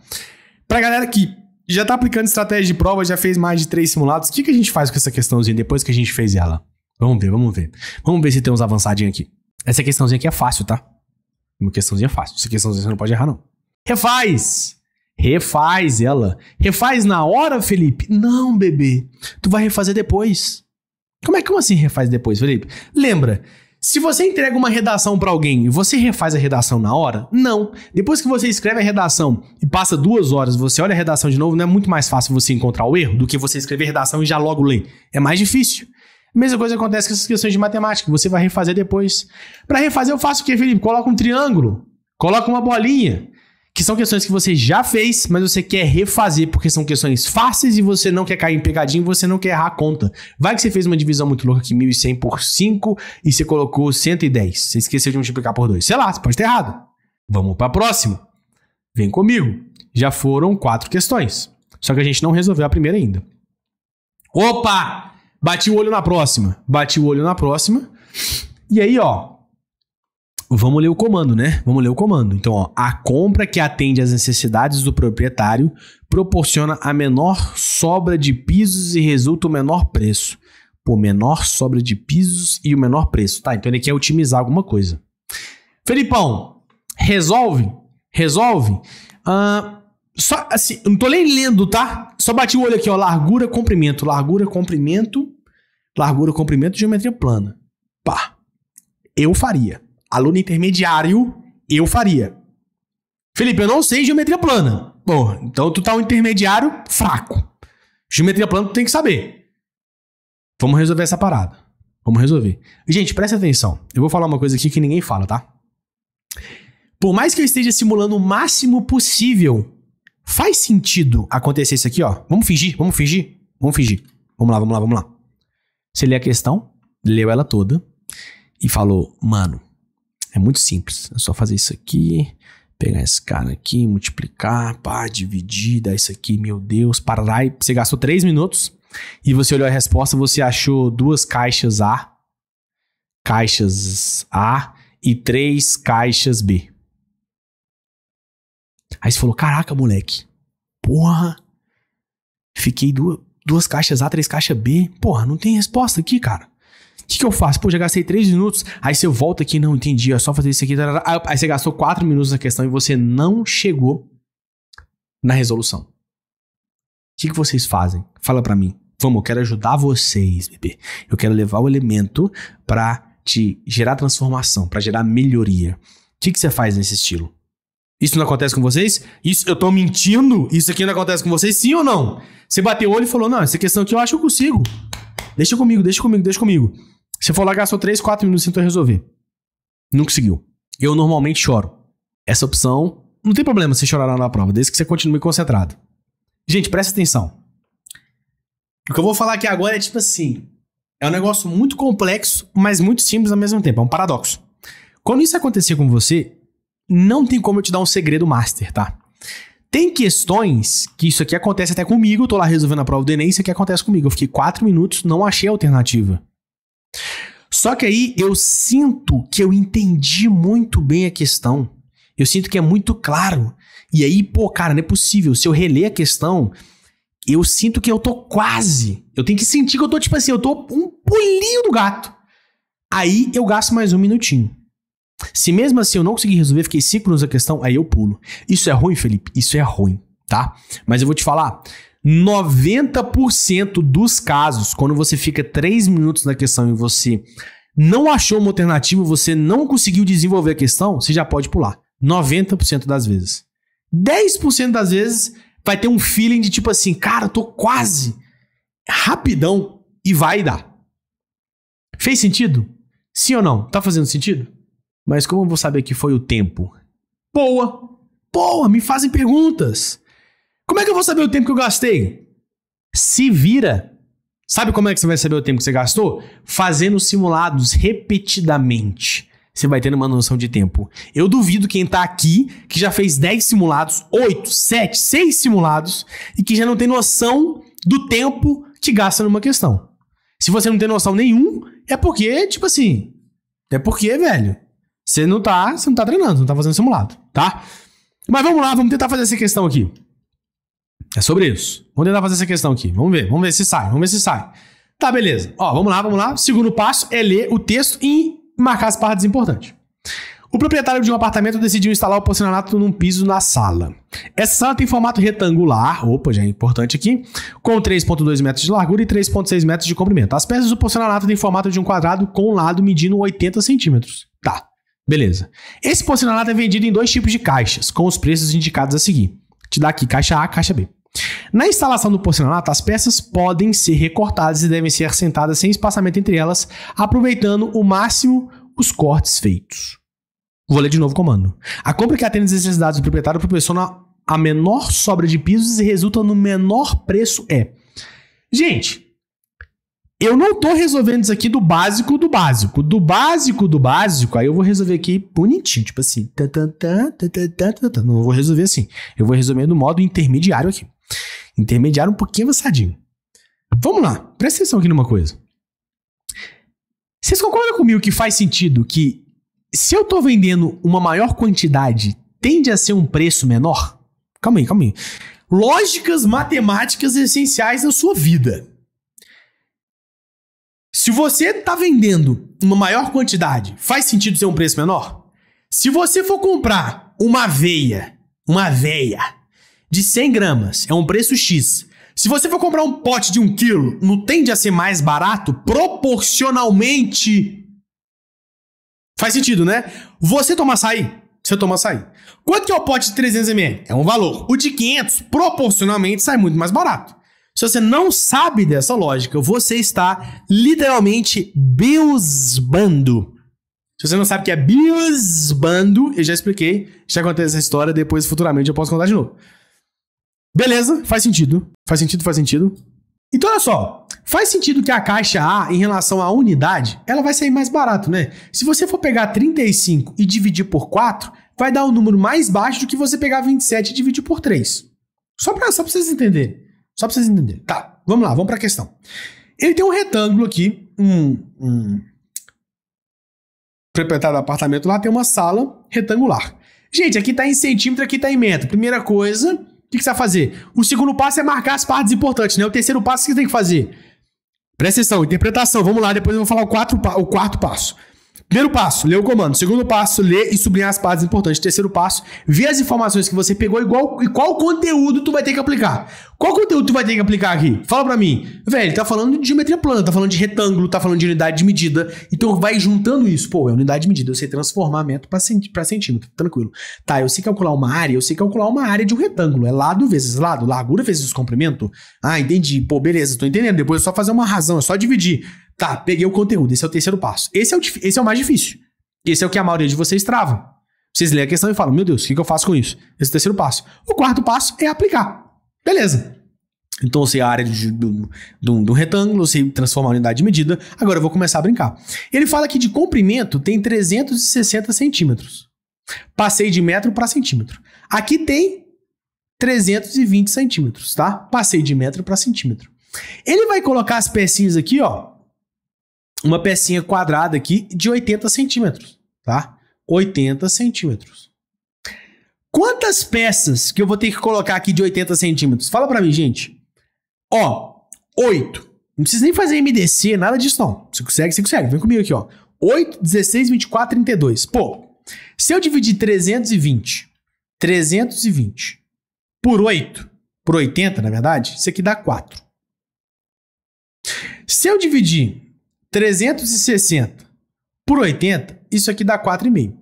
Pra galera que já tá aplicando estratégia de prova, já fez mais de três simulados, o que, que a gente faz com essa questãozinha depois que a gente fez ela? Vamos ver, vamos ver. Vamos ver se tem uns avançadinhos aqui. Essa questãozinha aqui é fácil, tá? Uma questãozinha fácil. Essa questãozinha você não pode errar, não. Refaz! Refaz ela. Refaz na hora, Felipe? Não, bebê. Tu vai refazer depois. Como é que como assim refaz depois, Felipe? Lembra se você entrega uma redação para alguém e você refaz a redação na hora, não. Depois que você escreve a redação e passa duas horas, você olha a redação de novo, não é muito mais fácil você encontrar o erro do que você escrever a redação e já logo ler. É mais difícil. mesma coisa acontece com essas questões de matemática, você vai refazer depois. Para refazer, eu faço o quê, Felipe? Coloca um triângulo, coloca uma bolinha, que são questões que você já fez, mas você quer refazer porque são questões fáceis e você não quer cair em pegadinha, você não quer errar a conta. Vai que você fez uma divisão muito louca aqui, 1.100 por 5 e você colocou 110. Você esqueceu de multiplicar por 2. Sei lá, você pode ter errado. Vamos para a próxima. Vem comigo. Já foram quatro questões. Só que a gente não resolveu a primeira ainda. Opa! Bati o olho na próxima. Bati o olho na próxima. E aí, ó, vamos ler o comando, né? Vamos ler o comando. Então, ó, a compra que atende às necessidades do proprietário proporciona a menor sobra de pisos e resulta o menor preço. Por menor sobra de pisos e o menor preço. Tá, então ele quer otimizar alguma coisa. Felipão, resolve? Resolve? Ah, só assim, não tô nem lendo, tá? Só bati o olho aqui, ó. Largura, comprimento, largura, comprimento, largura, comprimento, geometria plana. Pá. Eu faria aluno intermediário, eu faria. Felipe, eu não sei geometria plana. Bom, então tu tá um intermediário fraco. Geometria plana tu tem que saber. Vamos resolver essa parada. Vamos resolver. Gente, presta atenção. Eu vou falar uma coisa aqui que ninguém fala, tá? Por mais que eu esteja simulando o máximo possível, faz sentido acontecer isso aqui, ó. Vamos fingir, vamos fingir, vamos fingir. Vamos lá, vamos lá, vamos lá. Você lê a questão, leu ela toda e falou, mano, é muito simples. É só fazer isso aqui, pegar esse cara aqui, multiplicar, pá, dividir, dar isso aqui, meu Deus, parar. E você gastou 3 minutos e você olhou a resposta, você achou duas caixas A, caixas A e três caixas B. Aí você falou: Caraca, moleque, porra, fiquei duas, duas caixas A, três caixas B. Porra, não tem resposta aqui, cara que, que eu faço? Pô, já gastei 3 minutos. Aí você volta aqui, não entendi, é só fazer isso aqui. Tarará. Aí você gastou 4 minutos na questão e você não chegou na resolução. O que, que vocês fazem? Fala para mim. Vamos, eu quero ajudar vocês, bebê. Eu quero levar o elemento para te gerar transformação, para gerar melhoria. O que, que você faz nesse estilo? Isso não acontece com vocês? Isso eu tô mentindo? Isso aqui não acontece com vocês, sim ou não? Você bateu o olho e falou: não, essa questão aqui eu acho que eu consigo. Deixa comigo, deixa comigo, deixa comigo. Você for lá, gastou 3, 4 minutos tentando resolver. Não conseguiu. Eu normalmente choro. Essa opção, não tem problema você chorar na prova, desde que você continue concentrado. Gente, presta atenção. O que eu vou falar aqui agora é tipo assim: é um negócio muito complexo, mas muito simples ao mesmo tempo. É um paradoxo. Quando isso acontecer com você, não tem como eu te dar um segredo master, tá? Tem questões que isso aqui acontece até comigo, eu tô lá resolvendo a prova do Enem, isso aqui acontece comigo. Eu fiquei quatro minutos, não achei a alternativa. Só que aí eu sinto que eu entendi muito bem a questão. Eu sinto que é muito claro. E aí, pô, cara, não é possível. Se eu reler a questão, eu sinto que eu tô quase. Eu tenho que sentir que eu tô, tipo assim, eu tô um pulinho do gato. Aí eu gasto mais um minutinho. Se mesmo assim eu não conseguir resolver, fiquei cinco minutos na questão, aí eu pulo. Isso é ruim, Felipe? Isso é ruim, tá? Mas eu vou te falar, 90% dos casos, quando você fica 3 minutos na questão e você não achou uma alternativa, você não conseguiu desenvolver a questão, você já pode pular. 90% das vezes. 10% das vezes vai ter um feeling de tipo assim, cara, eu tô quase rapidão e vai dar. Fez sentido? Sim ou não? Tá fazendo sentido? Mas como eu vou saber que foi o tempo? Boa! Boa! Me fazem perguntas! Como é que eu vou saber o tempo que eu gastei? Se vira! Sabe como é que você vai saber o tempo que você gastou? Fazendo simulados repetidamente. Você vai tendo uma noção de tempo. Eu duvido quem tá aqui, que já fez 10 simulados, 8, 7, 6 simulados, e que já não tem noção do tempo que gasta numa questão. Se você não tem noção nenhum, é porque, tipo assim. É porque, velho. Você não tá, você não tá treinando, você não tá fazendo simulado, tá? Mas vamos lá, vamos tentar fazer essa questão aqui. É sobre isso. Vamos tentar fazer essa questão aqui. Vamos ver, vamos ver se sai, vamos ver se sai. Tá, beleza. Ó, vamos lá, vamos lá. Segundo passo é ler o texto e marcar as partes importantes. O proprietário de um apartamento decidiu instalar o porcelanato num piso na sala. Essa é sala tem formato retangular, opa, já é importante aqui, com 3,2 metros de largura e 3,6 metros de comprimento. As peças do porcelanato têm formato de um quadrado com um lado medindo 80 centímetros. Tá. Beleza. Esse porcelanato é vendido em dois tipos de caixas, com os preços indicados a seguir. Te dá aqui caixa A, caixa B. Na instalação do porcelanato, as peças podem ser recortadas e devem ser assentadas sem espaçamento entre elas, aproveitando o máximo os cortes feitos. Vou ler de novo o comando. A compra que atende as necessidades do proprietário proporciona a menor sobra de pisos e resulta no menor preço é. Gente, eu não tô resolvendo isso aqui do básico do básico. Do básico do básico, aí eu vou resolver aqui bonitinho, tipo assim. não vou resolver assim. Eu vou resolver no modo intermediário aqui. Intermediário um pouquinho avançadinho. Vamos lá, presta atenção aqui numa coisa. Vocês concordam comigo que faz sentido que se eu tô vendendo uma maior quantidade, tende a ser um preço menor? Calma aí, calma aí. Lógicas matemáticas essenciais na sua vida. Se você está vendendo uma maior quantidade, faz sentido ser um preço menor? Se você for comprar uma veia, uma veia de 100 gramas, é um preço X. Se você for comprar um pote de 1 um quilo, não tende a ser mais barato proporcionalmente? Faz sentido, né? Você toma açaí, você toma açaí. Quanto que é o pote de 300ml? É um valor. O de 500, proporcionalmente, sai muito mais barato. Se você não sabe dessa lógica, você está literalmente biosbando. Se você não sabe o que é biosbando, eu já expliquei, já contei essa história, depois futuramente eu posso contar de novo. Beleza, faz sentido. Faz sentido, faz sentido. Então, olha só. Faz sentido que a caixa A, em relação à unidade, ela vai sair mais barato, né? Se você for pegar 35 e dividir por 4, vai dar um número mais baixo do que você pegar 27 e dividir por 3. Só para só pra vocês entenderem. Só pra vocês entenderem. Tá, vamos lá, vamos pra questão. Ele tem um retângulo aqui, um, um proprietário do apartamento lá tem uma sala retangular. Gente, aqui tá em centímetro, aqui tá em metro. Primeira coisa, o que, que você vai fazer? O segundo passo é marcar as partes importantes, né? O terceiro passo que você tem que fazer. Presta atenção, interpretação, vamos lá, depois eu vou falar o, quatro, o quarto passo. Primeiro passo, lê o comando. Segundo passo, lê e sublinhar as partes importantes. Terceiro passo, vê as informações que você pegou e qual, e qual conteúdo tu vai ter que aplicar. Qual conteúdo tu vai ter que aplicar aqui? Fala pra mim. Velho, tá falando de geometria plana, tá falando de retângulo, tá falando de unidade de medida. Então vai juntando isso. Pô, é unidade de medida, eu sei transformar metro pra, pra centímetro, tranquilo. Tá, eu sei calcular uma área, eu sei calcular uma área de um retângulo. É lado vezes lado, largura vezes comprimento. Ah, entendi. Pô, beleza, tô entendendo. Depois é só fazer uma razão, é só dividir. Tá, peguei o conteúdo, esse é o terceiro passo. Esse é o, esse é o mais difícil. Esse é o que a maioria de vocês trava. Vocês lêem a questão e falam, meu Deus, o que, eu faço com isso? Esse é o terceiro passo. O quarto passo é aplicar. Beleza. Então, sei a área de, do, do, do retângulo, sei transformar a unidade de medida. Agora eu vou começar a brincar. Ele fala que de comprimento tem 360 centímetros. Passei de metro para centímetro. Aqui tem 320 centímetros, tá? Passei de metro para centímetro. Ele vai colocar as pecinhas aqui, ó, uma pecinha quadrada aqui de 80 centímetros, tá? 80 centímetros. Quantas peças que eu vou ter que colocar aqui de 80 centímetros? Fala para mim, gente. Ó, 8. Não precisa nem fazer MDC, nada disso não. Você consegue, você consegue. Vem comigo aqui, ó. 8, 16, 24, 32. Pô, se eu dividir 320, 320 por 8, por 80, na verdade, isso aqui dá 4. Se eu dividir 360 por 80, isso aqui dá 4,5.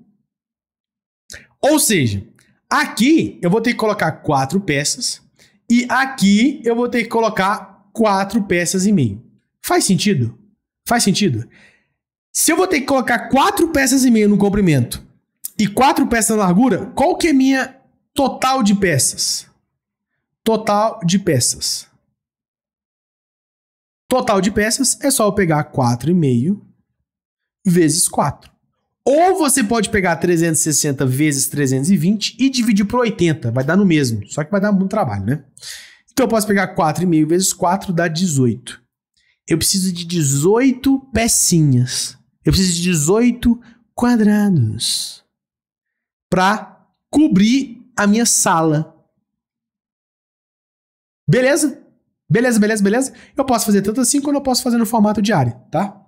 Ou seja, aqui eu vou ter que colocar quatro peças e aqui eu vou ter que colocar quatro peças e meio. Faz sentido? Faz sentido? Se eu vou ter que colocar quatro peças e meio no comprimento e quatro peças na largura, qual que é minha total de peças? Total de peças. Total de peças é só eu pegar 4,5 vezes 4. Ou você pode pegar 360 vezes 320 e dividir por 80, vai dar no mesmo, só que vai dar muito trabalho, né? Então eu posso pegar 4,5 vezes 4 dá 18. Eu preciso de 18 pecinhas. Eu preciso de 18 quadrados para cobrir a minha sala. Beleza? Beleza, beleza, beleza? Eu posso fazer tanto assim quanto eu posso fazer no formato diário, tá?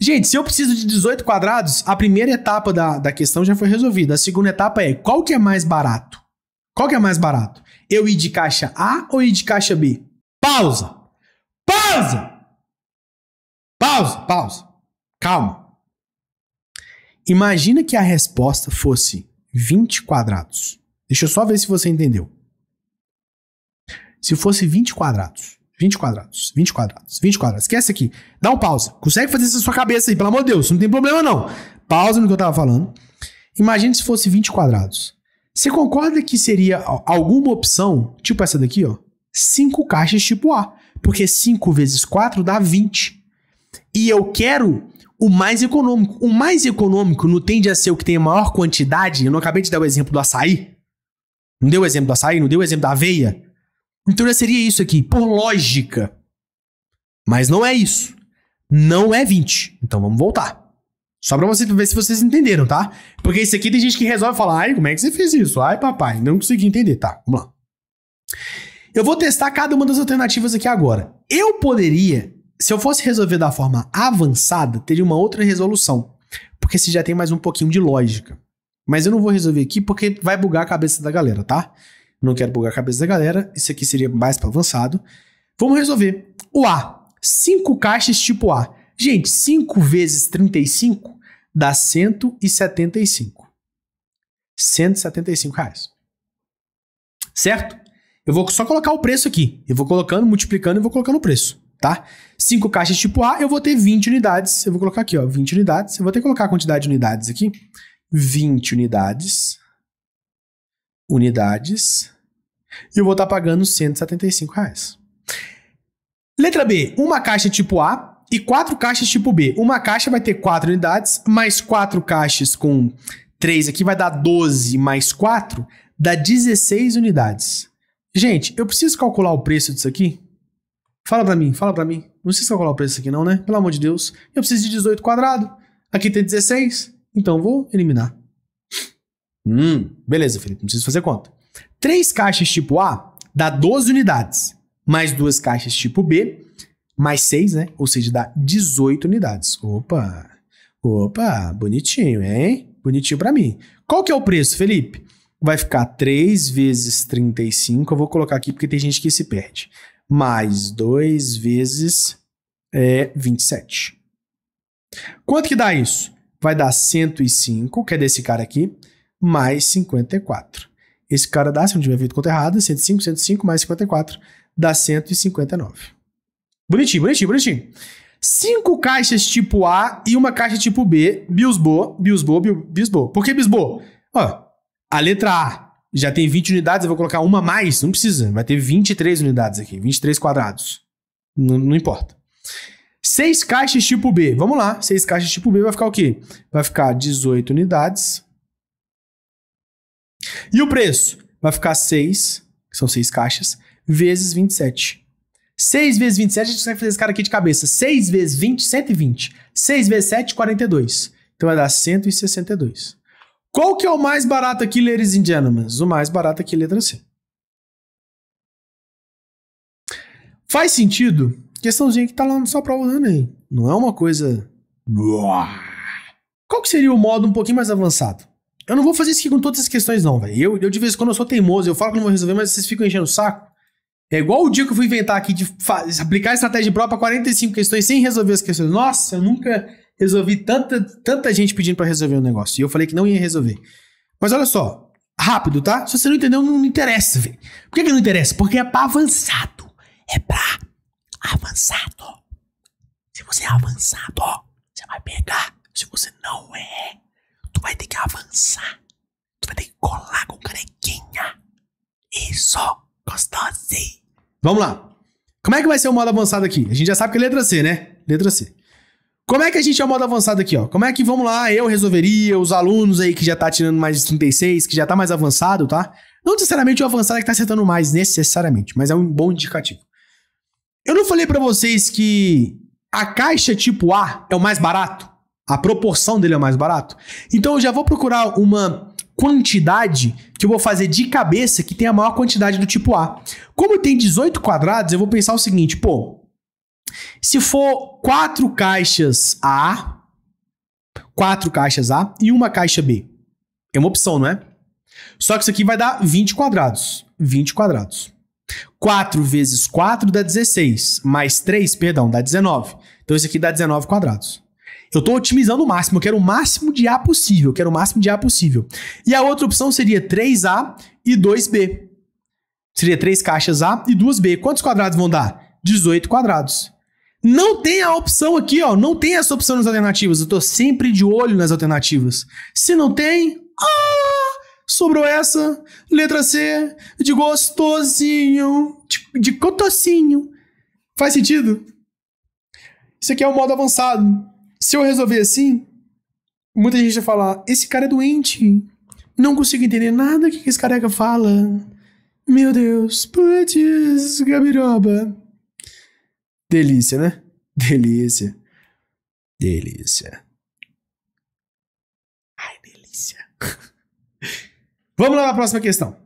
Gente, se eu preciso de 18 quadrados, a primeira etapa da, da questão já foi resolvida. A segunda etapa é qual que é mais barato? Qual que é mais barato? Eu ir de caixa A ou ir de caixa B? Pausa! Pausa! Pausa, pausa. Calma. Imagina que a resposta fosse 20 quadrados. Deixa eu só ver se você entendeu se fosse 20 quadrados. 20 quadrados, 20 quadrados, 20 quadrados. Esquece aqui. Dá um pausa. Consegue fazer isso na sua cabeça aí, pelo amor de Deus, não tem problema não. Pausa no que eu tava falando. Imagina se fosse 20 quadrados. Você concorda que seria alguma opção, tipo essa daqui, ó? 5 caixas tipo A. Porque 5 vezes 4 dá 20. E eu quero o mais econômico. O mais econômico não tende a ser o que tem a maior quantidade. Eu não acabei de dar o exemplo do açaí. Não deu o exemplo do açaí, não deu o exemplo da aveia. Então já seria isso aqui, por lógica. Mas não é isso. Não é 20. Então vamos voltar. Só pra você ver se vocês entenderam, tá? Porque isso aqui tem gente que resolve falar, ai, como é que você fez isso? Ai, papai, não consegui entender. Tá, vamos lá. Eu vou testar cada uma das alternativas aqui agora. Eu poderia, se eu fosse resolver da forma avançada, teria uma outra resolução. Porque você já tem mais um pouquinho de lógica. Mas eu não vou resolver aqui porque vai bugar a cabeça da galera, tá? não quero bugar a cabeça da galera, isso aqui seria mais para avançado. Vamos resolver. O A, 5 caixas tipo A. Gente, 5 vezes 35 dá 175. 175 reais. Certo? Eu vou só colocar o preço aqui. Eu vou colocando, multiplicando e vou colocando o preço, tá? 5 caixas tipo A, eu vou ter 20 unidades. Eu vou colocar aqui, ó, 20 unidades. Eu vou ter que colocar a quantidade de unidades aqui. 20 unidades unidades e eu vou estar tá pagando 175 reais. Letra B, uma caixa tipo A e quatro caixas tipo B. Uma caixa vai ter quatro unidades, mais quatro caixas com três aqui vai dar 12 mais 4, dá 16 unidades. Gente, eu preciso calcular o preço disso aqui? Fala pra mim, fala pra mim. Não precisa calcular o preço aqui não, né? Pelo amor de Deus. Eu preciso de 18 quadrado. Aqui tem 16, então vou eliminar. Hum, beleza, Felipe, não preciso fazer conta. Três caixas tipo A dá 12 unidades, mais duas caixas tipo B, mais seis, né? Ou seja, dá 18 unidades. Opa, opa, bonitinho, hein? Bonitinho para mim. Qual que é o preço, Felipe? Vai ficar 3 vezes 35, eu vou colocar aqui porque tem gente que se perde. Mais 2 vezes é, 27. Quanto que dá isso? Vai dar 105, que é desse cara aqui mais 54. Esse cara dá, se não tiver feito conta errada, 105, 105 mais 54 dá 159. Bonitinho, bonitinho, bonitinho. Cinco caixas tipo A e uma caixa tipo B, Bisbo, Bisbo, Bisbo. Por que Bisbo? Ó, a letra A já tem 20 unidades, eu vou colocar uma mais, não precisa, vai ter 23 unidades aqui, 23 quadrados. Não, não importa. Seis caixas tipo B, vamos lá, seis caixas tipo B vai ficar o quê? Vai ficar 18 unidades e o preço? Vai ficar 6, que são 6 caixas, vezes 27. 6 vezes 27, a gente consegue fazer esse cara aqui de cabeça. 6 vezes 20, 120. 6 vezes 7, 42. Então vai dar 162. Qual que é o mais barato aqui, ladies and gentlemen? O mais barato aqui, letra C. Faz sentido? Questãozinha que tá lá na sua prova do Enem. Não é uma coisa... Qual que seria o modo um pouquinho mais avançado? Eu não vou fazer isso aqui com todas as questões, não, velho. Eu, eu, de vez em quando, eu sou teimoso, eu falo que não vou resolver, mas vocês ficam enchendo o saco. É igual o dia que eu fui inventar aqui de aplicar a estratégia própria 45 questões sem resolver as questões. Nossa, eu nunca resolvi tanta, tanta gente pedindo para resolver um negócio. E eu falei que não ia resolver. Mas olha só, rápido, tá? Se você não entendeu, não, não interessa, velho. Por que, que não interessa? Porque é pra avançado. É pra avançado. Se você é avançado, ó, você vai pegar. Se você não é, vai ter que avançar. Tu vai ter que colar com canequinha. Isso, gostosinho. Vamos lá. Como é que vai ser o modo avançado aqui? A gente já sabe que é letra C, né? Letra C. Como é que a gente é o modo avançado aqui, ó? Como é que, vamos lá, eu resolveria, os alunos aí que já tá tirando mais de 36, que já tá mais avançado, tá? Não necessariamente o avançado é que tá acertando mais, necessariamente, mas é um bom indicativo. Eu não falei para vocês que a caixa tipo A é o mais barato? A proporção dele é mais barato. Então eu já vou procurar uma quantidade que eu vou fazer de cabeça que tem a maior quantidade do tipo A. Como tem 18 quadrados, eu vou pensar o seguinte, pô, se for quatro caixas A, quatro caixas A e uma caixa B. É uma opção, não é? Só que isso aqui vai dar 20 quadrados. 20 quadrados. 4 vezes 4 dá 16, mais 3, perdão, dá 19. Então isso aqui dá 19 quadrados eu estou otimizando o máximo, eu quero o máximo de A possível, eu quero o máximo de A possível. E a outra opção seria 3A e 2B. Seria três caixas A e duas B. Quantos quadrados vão dar? 18 quadrados. Não tem a opção aqui, ó. Não tem essa opção nas alternativas. Eu estou sempre de olho nas alternativas. Se não tem, ah, sobrou essa. Letra C, de gostosinho, de, de cotocinho. Faz sentido? Isso aqui é o um modo avançado. Se eu resolver assim, muita gente vai falar: esse cara é doente. Não consigo entender nada que esse careca fala. Meu Deus, putz, gabiroba. Delícia, né? Delícia. Delícia. Ai, delícia. Vamos lá na próxima questão.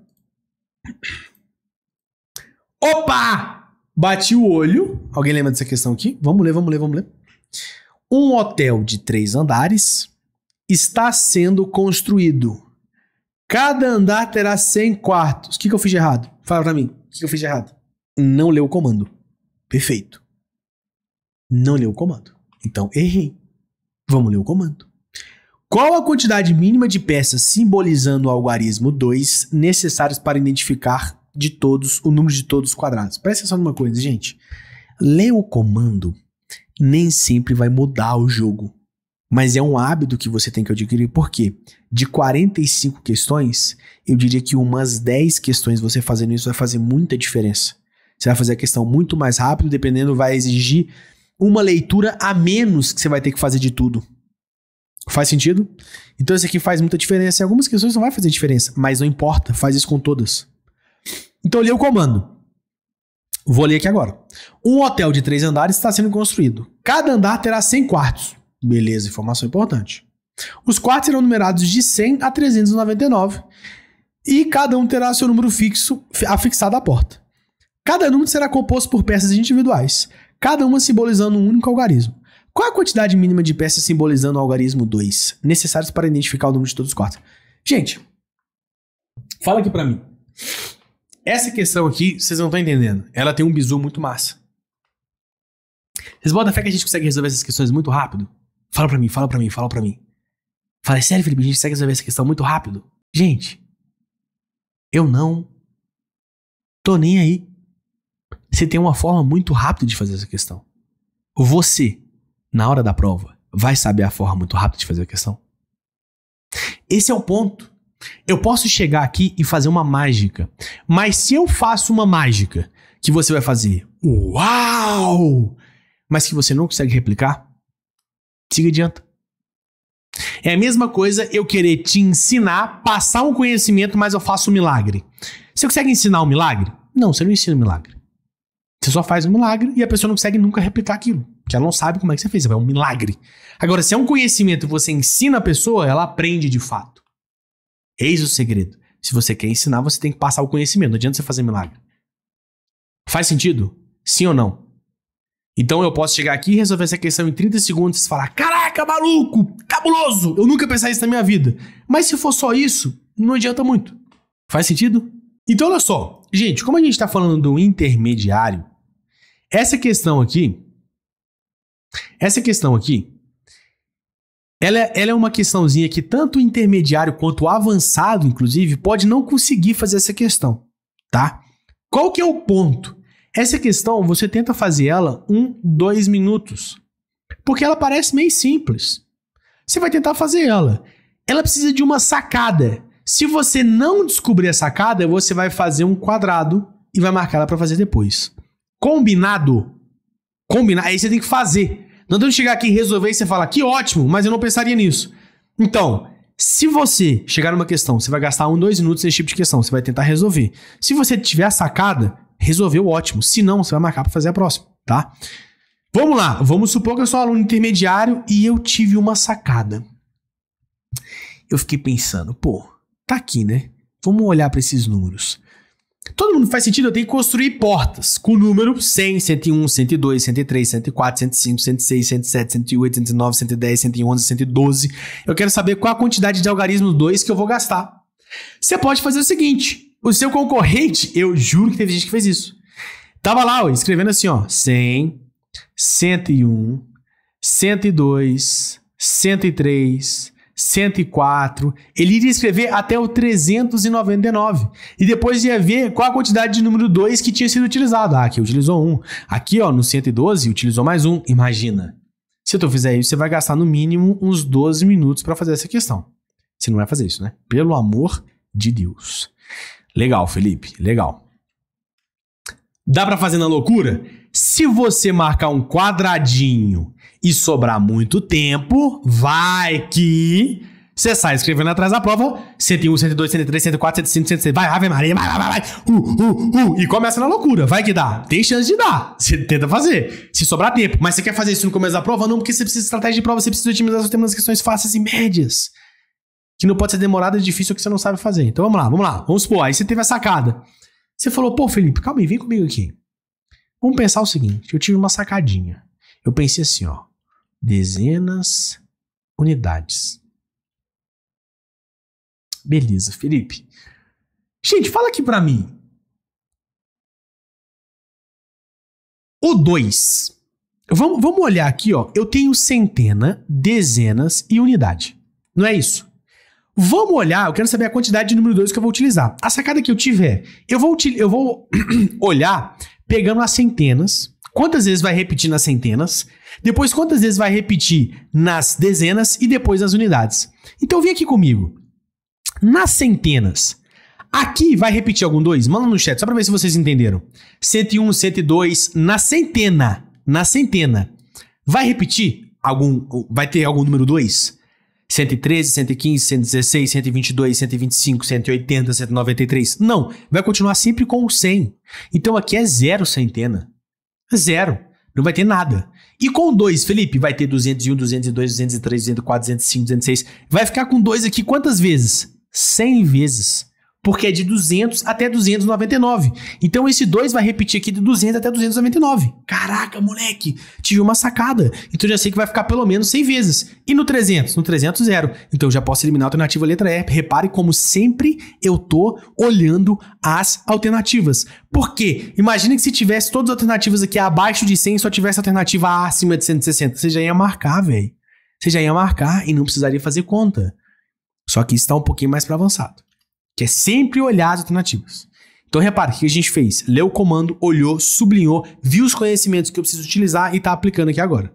Opa! Bati o olho. Alguém lembra dessa questão aqui? Vamos ler, vamos ler, vamos ler. Um hotel de três andares está sendo construído. Cada andar terá 100 quartos. O que, que eu fiz de errado? Fala pra mim. O que, que eu fiz de errado? Não leu o comando. Perfeito. Não leu o comando. Então, errei. Vamos ler o comando. Qual a quantidade mínima de peças simbolizando o algarismo 2 necessárias para identificar de todos o número de todos os quadrados? Presta atenção numa coisa, gente. Lê o comando nem sempre vai mudar o jogo. Mas é um hábito que você tem que adquirir, porque de 45 questões, eu diria que umas 10 questões você fazendo isso vai fazer muita diferença. Você vai fazer a questão muito mais rápido, dependendo, vai exigir uma leitura a menos que você vai ter que fazer de tudo. Faz sentido? Então isso aqui faz muita diferença. Em algumas questões não vai fazer diferença, mas não importa, faz isso com todas. Então eu li é o comando. Vou ler aqui agora. Um hotel de três andares está sendo construído. Cada andar terá 100 quartos. Beleza, informação importante. Os quartos serão numerados de 100 a 399 e cada um terá seu número fixo afixado à porta. Cada número será composto por peças individuais, cada uma simbolizando um único algarismo. Qual a quantidade mínima de peças simbolizando o algarismo 2 necessários para identificar o número de todos os quartos? Gente, fala aqui para mim. Essa questão aqui, vocês não estão entendendo. Ela tem um bizu muito massa. Vocês botam a fé que a gente consegue resolver essas questões muito rápido? Fala pra mim, fala pra mim, fala pra mim. Fala, sério, Felipe, a gente consegue resolver essa questão muito rápido? Gente, eu não tô nem aí. Você tem uma forma muito rápida de fazer essa questão. Você, na hora da prova, vai saber a forma muito rápida de fazer a questão? Esse é o ponto. Eu posso chegar aqui e fazer uma mágica. Mas se eu faço uma mágica que você vai fazer uau, mas que você não consegue replicar, siga adianta. É a mesma coisa eu querer te ensinar, passar um conhecimento, mas eu faço um milagre. Você consegue ensinar um milagre? Não, você não ensina um milagre. Você só faz um milagre e a pessoa não consegue nunca replicar aquilo. Porque ela não sabe como é que você fez. É um milagre. Agora, se é um conhecimento e você ensina a pessoa, ela aprende de fato. Eis o segredo. Se você quer ensinar, você tem que passar o conhecimento. Não adianta você fazer milagre. Faz sentido? Sim ou não? Então eu posso chegar aqui e resolver essa questão em 30 segundos e falar: Caraca, maluco! Cabuloso! Eu nunca pensei isso na minha vida. Mas se for só isso, não adianta muito. Faz sentido? Então olha só, gente, como a gente está falando do intermediário, essa questão aqui. Essa questão aqui ela, é, ela é uma questãozinha que tanto o intermediário quanto o avançado, inclusive, pode não conseguir fazer essa questão, tá? Qual que é o ponto? Essa questão, você tenta fazer ela um, dois minutos, porque ela parece meio simples. Você vai tentar fazer ela. Ela precisa de uma sacada. Se você não descobrir a sacada, você vai fazer um quadrado e vai marcar ela para fazer depois. Combinado? Combinado. Aí você tem que fazer. Não adianta chegar aqui e resolver e você falar, que ótimo, mas eu não pensaria nisso. Então, se você chegar numa questão, você vai gastar um, dois minutos nesse tipo de questão, você vai tentar resolver. Se você tiver a sacada, resolveu ótimo. Se não, você vai marcar para fazer a próxima, tá? Vamos lá, vamos supor que eu sou aluno intermediário e eu tive uma sacada. Eu fiquei pensando, pô, tá aqui, né? Vamos olhar para esses números. Todo mundo faz sentido, eu tenho que construir portas com o número 100, 101, 102, 103, 104, 105, 106, 107, 108, 109, 110, 111, 112. Eu quero saber qual a quantidade de algarismos 2 que eu vou gastar. Você pode fazer o seguinte, o seu concorrente, eu juro que teve gente que fez isso. Tava lá, ó, escrevendo assim, ó, 100, 101, 102, 103, 104, ele iria escrever até o 399. E depois ia ver qual a quantidade de número 2 que tinha sido utilizado. Ah, aqui utilizou um. Aqui, ó, no 112, utilizou mais um. Imagina. Se tu fizer isso, você vai gastar no mínimo uns 12 minutos para fazer essa questão. Você não vai fazer isso, né? Pelo amor de Deus. Legal, Felipe, legal. Dá para fazer na loucura? Se você marcar um quadradinho e sobrar muito tempo, vai que você sai escrevendo atrás da prova, 101, 102, 103, 104, 105, 106, vai, Ave Maria, vai, vai, vai, vai, uh, uh, uh, e começa na loucura, vai que dá, tem chance de dar, você tenta fazer, se sobrar tempo, mas você quer fazer isso no começo da prova? Não, porque você precisa de estratégia de prova, você precisa otimizar seu tempo nas questões fáceis e médias, que não pode ser demorada, difícil, que você não sabe fazer, então vamos lá, vamos lá, vamos supor, aí você teve a sacada, você falou, pô Felipe, calma aí, vem comigo aqui, vamos pensar o seguinte, eu tive uma sacadinha, eu pensei assim, ó, dezenas, unidades. Beleza, Felipe. Gente, fala aqui para mim. O 2. Vamos, vamos olhar aqui, ó. Eu tenho centena, dezenas e unidade. Não é isso? Vamos olhar, eu quero saber a quantidade de número 2 que eu vou utilizar. A sacada que eu tiver, é, eu vou, eu vou olhar pegando as centenas, quantas vezes vai repetir nas centenas, depois quantas vezes vai repetir nas dezenas e depois nas unidades. Então vem aqui comigo. Nas centenas, aqui vai repetir algum dois? Manda no chat, só para ver se vocês entenderam. 101, 102, na centena, na centena, vai repetir algum, vai ter algum número 2? 113, 115, 116, 122, 125, 180, 193. Não, vai continuar sempre com o 100. Então aqui é zero centena. Zero. Não vai ter nada. E com 2, Felipe, vai ter 201, 202, 203, 204, 205, 206. Vai ficar com 2 aqui quantas vezes? 100 vezes porque é de 200 até 299. Então esse 2 vai repetir aqui de 200 até 299. Caraca, moleque, tive uma sacada. Então já sei que vai ficar pelo menos 100 vezes. E no 300? No 300, zero. Então eu já posso eliminar a alternativa letra E. Repare como sempre eu tô olhando as alternativas. Por quê? Imagina que se tivesse todas as alternativas aqui abaixo de 100 só tivesse a alternativa acima de 160. Você já ia marcar, velho. Você já ia marcar e não precisaria fazer conta. Só que está um pouquinho mais para avançado que é sempre olhar as alternativas. Então repara, o que a gente fez? Leu o comando, olhou, sublinhou, viu os conhecimentos que eu preciso utilizar e está aplicando aqui agora.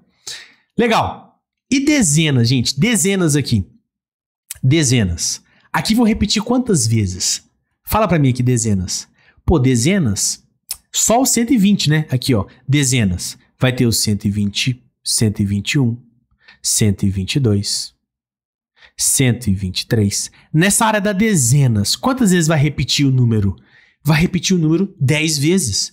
Legal. E dezenas, gente, dezenas aqui. Dezenas. Aqui vou repetir quantas vezes? Fala para mim aqui dezenas. Pô, dezenas? Só o 120, né? Aqui, ó, dezenas. Vai ter o 120, 121, 122, 123. Nessa área da dezenas, quantas vezes vai repetir o número? Vai repetir o número 10 vezes.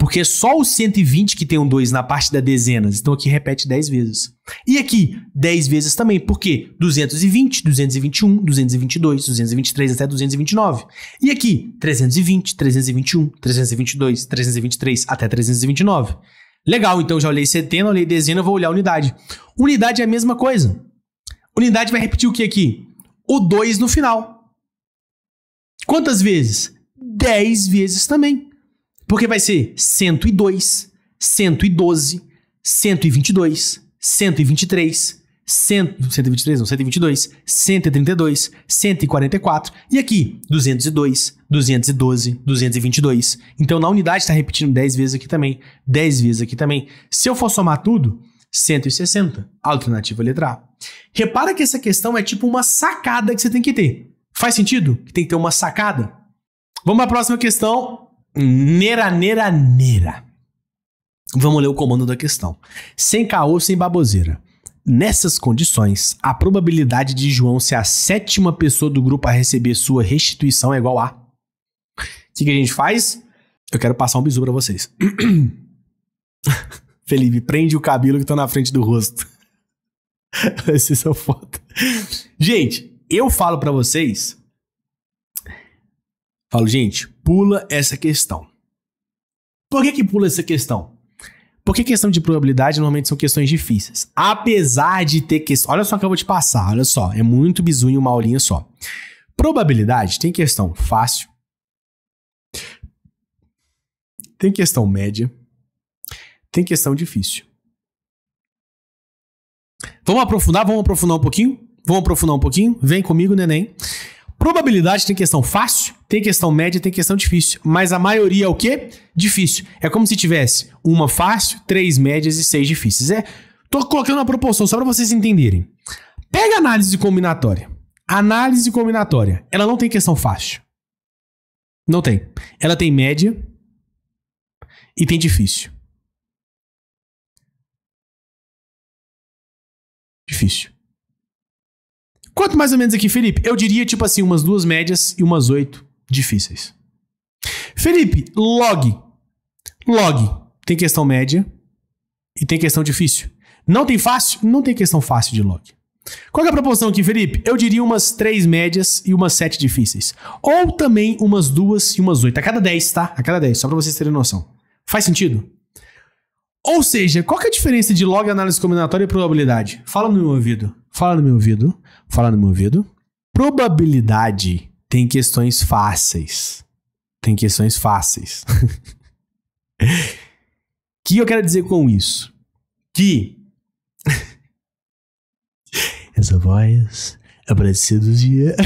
Porque só o 120 que tem um 2 na parte da dezenas. Então aqui repete 10 vezes. E aqui, 10 vezes também. Por quê? 220, 221, 222, 223 até 229. E aqui, 320, 321, 322, 323 até 329. Legal, então já olhei centena, olhei dezena, vou olhar unidade. Unidade é a mesma coisa unidade vai repetir o que aqui? O 2 no final. Quantas vezes? 10 vezes também. Porque vai ser 102, 112, 122, 123, 100, 123, não, 122, 132, 144 e aqui 202, 212, 222. Então na unidade está repetindo 10 vezes aqui também, 10 vezes aqui também. Se eu for somar tudo, 160. Alternativa letra A. Repara que essa questão é tipo uma sacada que você tem que ter. Faz sentido? Que tem que ter uma sacada? Vamos para a próxima questão. Nera, nera, nera. Vamos ler o comando da questão. Sem caô, sem baboseira. Nessas condições, a probabilidade de João ser a sétima pessoa do grupo a receber sua restituição é igual a. O que, que a gente faz? Eu quero passar um bisu para vocês. Felipe, prende o cabelo que tá na frente do rosto. Essa é foda. Gente, eu falo para vocês. Falo, gente, pula essa questão. Por que, que pula essa questão? Porque questão de probabilidade normalmente são questões difíceis. Apesar de ter questão. Olha só que eu vou te passar, olha só. É muito bizunho uma aulinha só. Probabilidade tem questão fácil, tem questão média, tem questão difícil. Vamos aprofundar? Vamos aprofundar um pouquinho? Vamos aprofundar um pouquinho? Vem comigo, neném. Probabilidade tem questão fácil, tem questão média, tem questão difícil. Mas a maioria é o quê? Difícil. É como se tivesse uma fácil, três médias e seis difíceis. É, tô colocando uma proporção só para vocês entenderem. Pega a análise combinatória. análise combinatória, ela não tem questão fácil. Não tem. Ela tem média e tem difícil. Difícil. Quanto mais ou menos aqui, Felipe? Eu diria, tipo assim, umas duas médias e umas oito difíceis. Felipe, log. Log. Tem questão média e tem questão difícil. Não tem fácil? Não tem questão fácil de log. Qual é a proporção aqui, Felipe? Eu diria umas três médias e umas sete difíceis. Ou também umas duas e umas oito. A cada dez, tá? A cada dez, só pra vocês terem noção. Faz sentido? Ou seja, qual que é a diferença de log, análise combinatória e probabilidade? Fala no meu ouvido. Fala no meu ouvido. Fala no meu ouvido. Probabilidade tem questões fáceis. Tem questões fáceis. O que eu quero dizer com isso? Que essa voz é parecida do dia.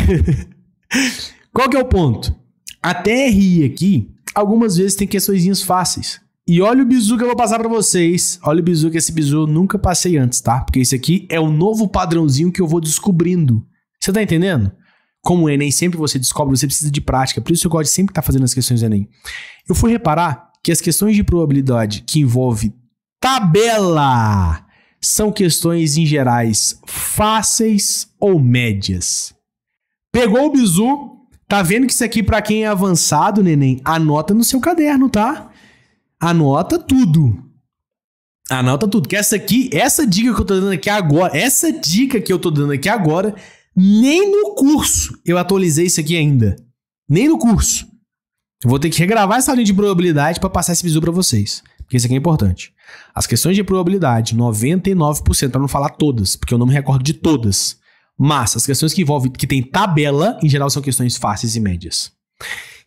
Qual que é o ponto? A TRI aqui, algumas vezes tem questões fáceis. E olha o bizu que eu vou passar para vocês. Olha o bizu que esse bizu eu nunca passei antes, tá? Porque esse aqui é o novo padrãozinho que eu vou descobrindo. Você tá entendendo? Como o Enem sempre você descobre, você precisa de prática. Por isso eu gosto de sempre estar tá fazendo as questões do Enem. Eu fui reparar que as questões de probabilidade que envolve tabela são questões em gerais fáceis ou médias. Pegou o bizu? Tá vendo que isso aqui para quem é avançado, neném? Anota no seu caderno, tá? anota tudo. Anota tudo. Que essa aqui, essa dica que eu tô dando aqui agora, essa dica que eu tô dando aqui agora, nem no curso eu atualizei isso aqui ainda. Nem no curso. Eu vou ter que regravar essa linha de probabilidade para passar esse bizu para vocês. Porque isso aqui é importante. As questões de probabilidade, 99%, para não falar todas, porque eu não me recordo de todas. Mas as questões que envolvem, que tem tabela, em geral são questões fáceis e médias.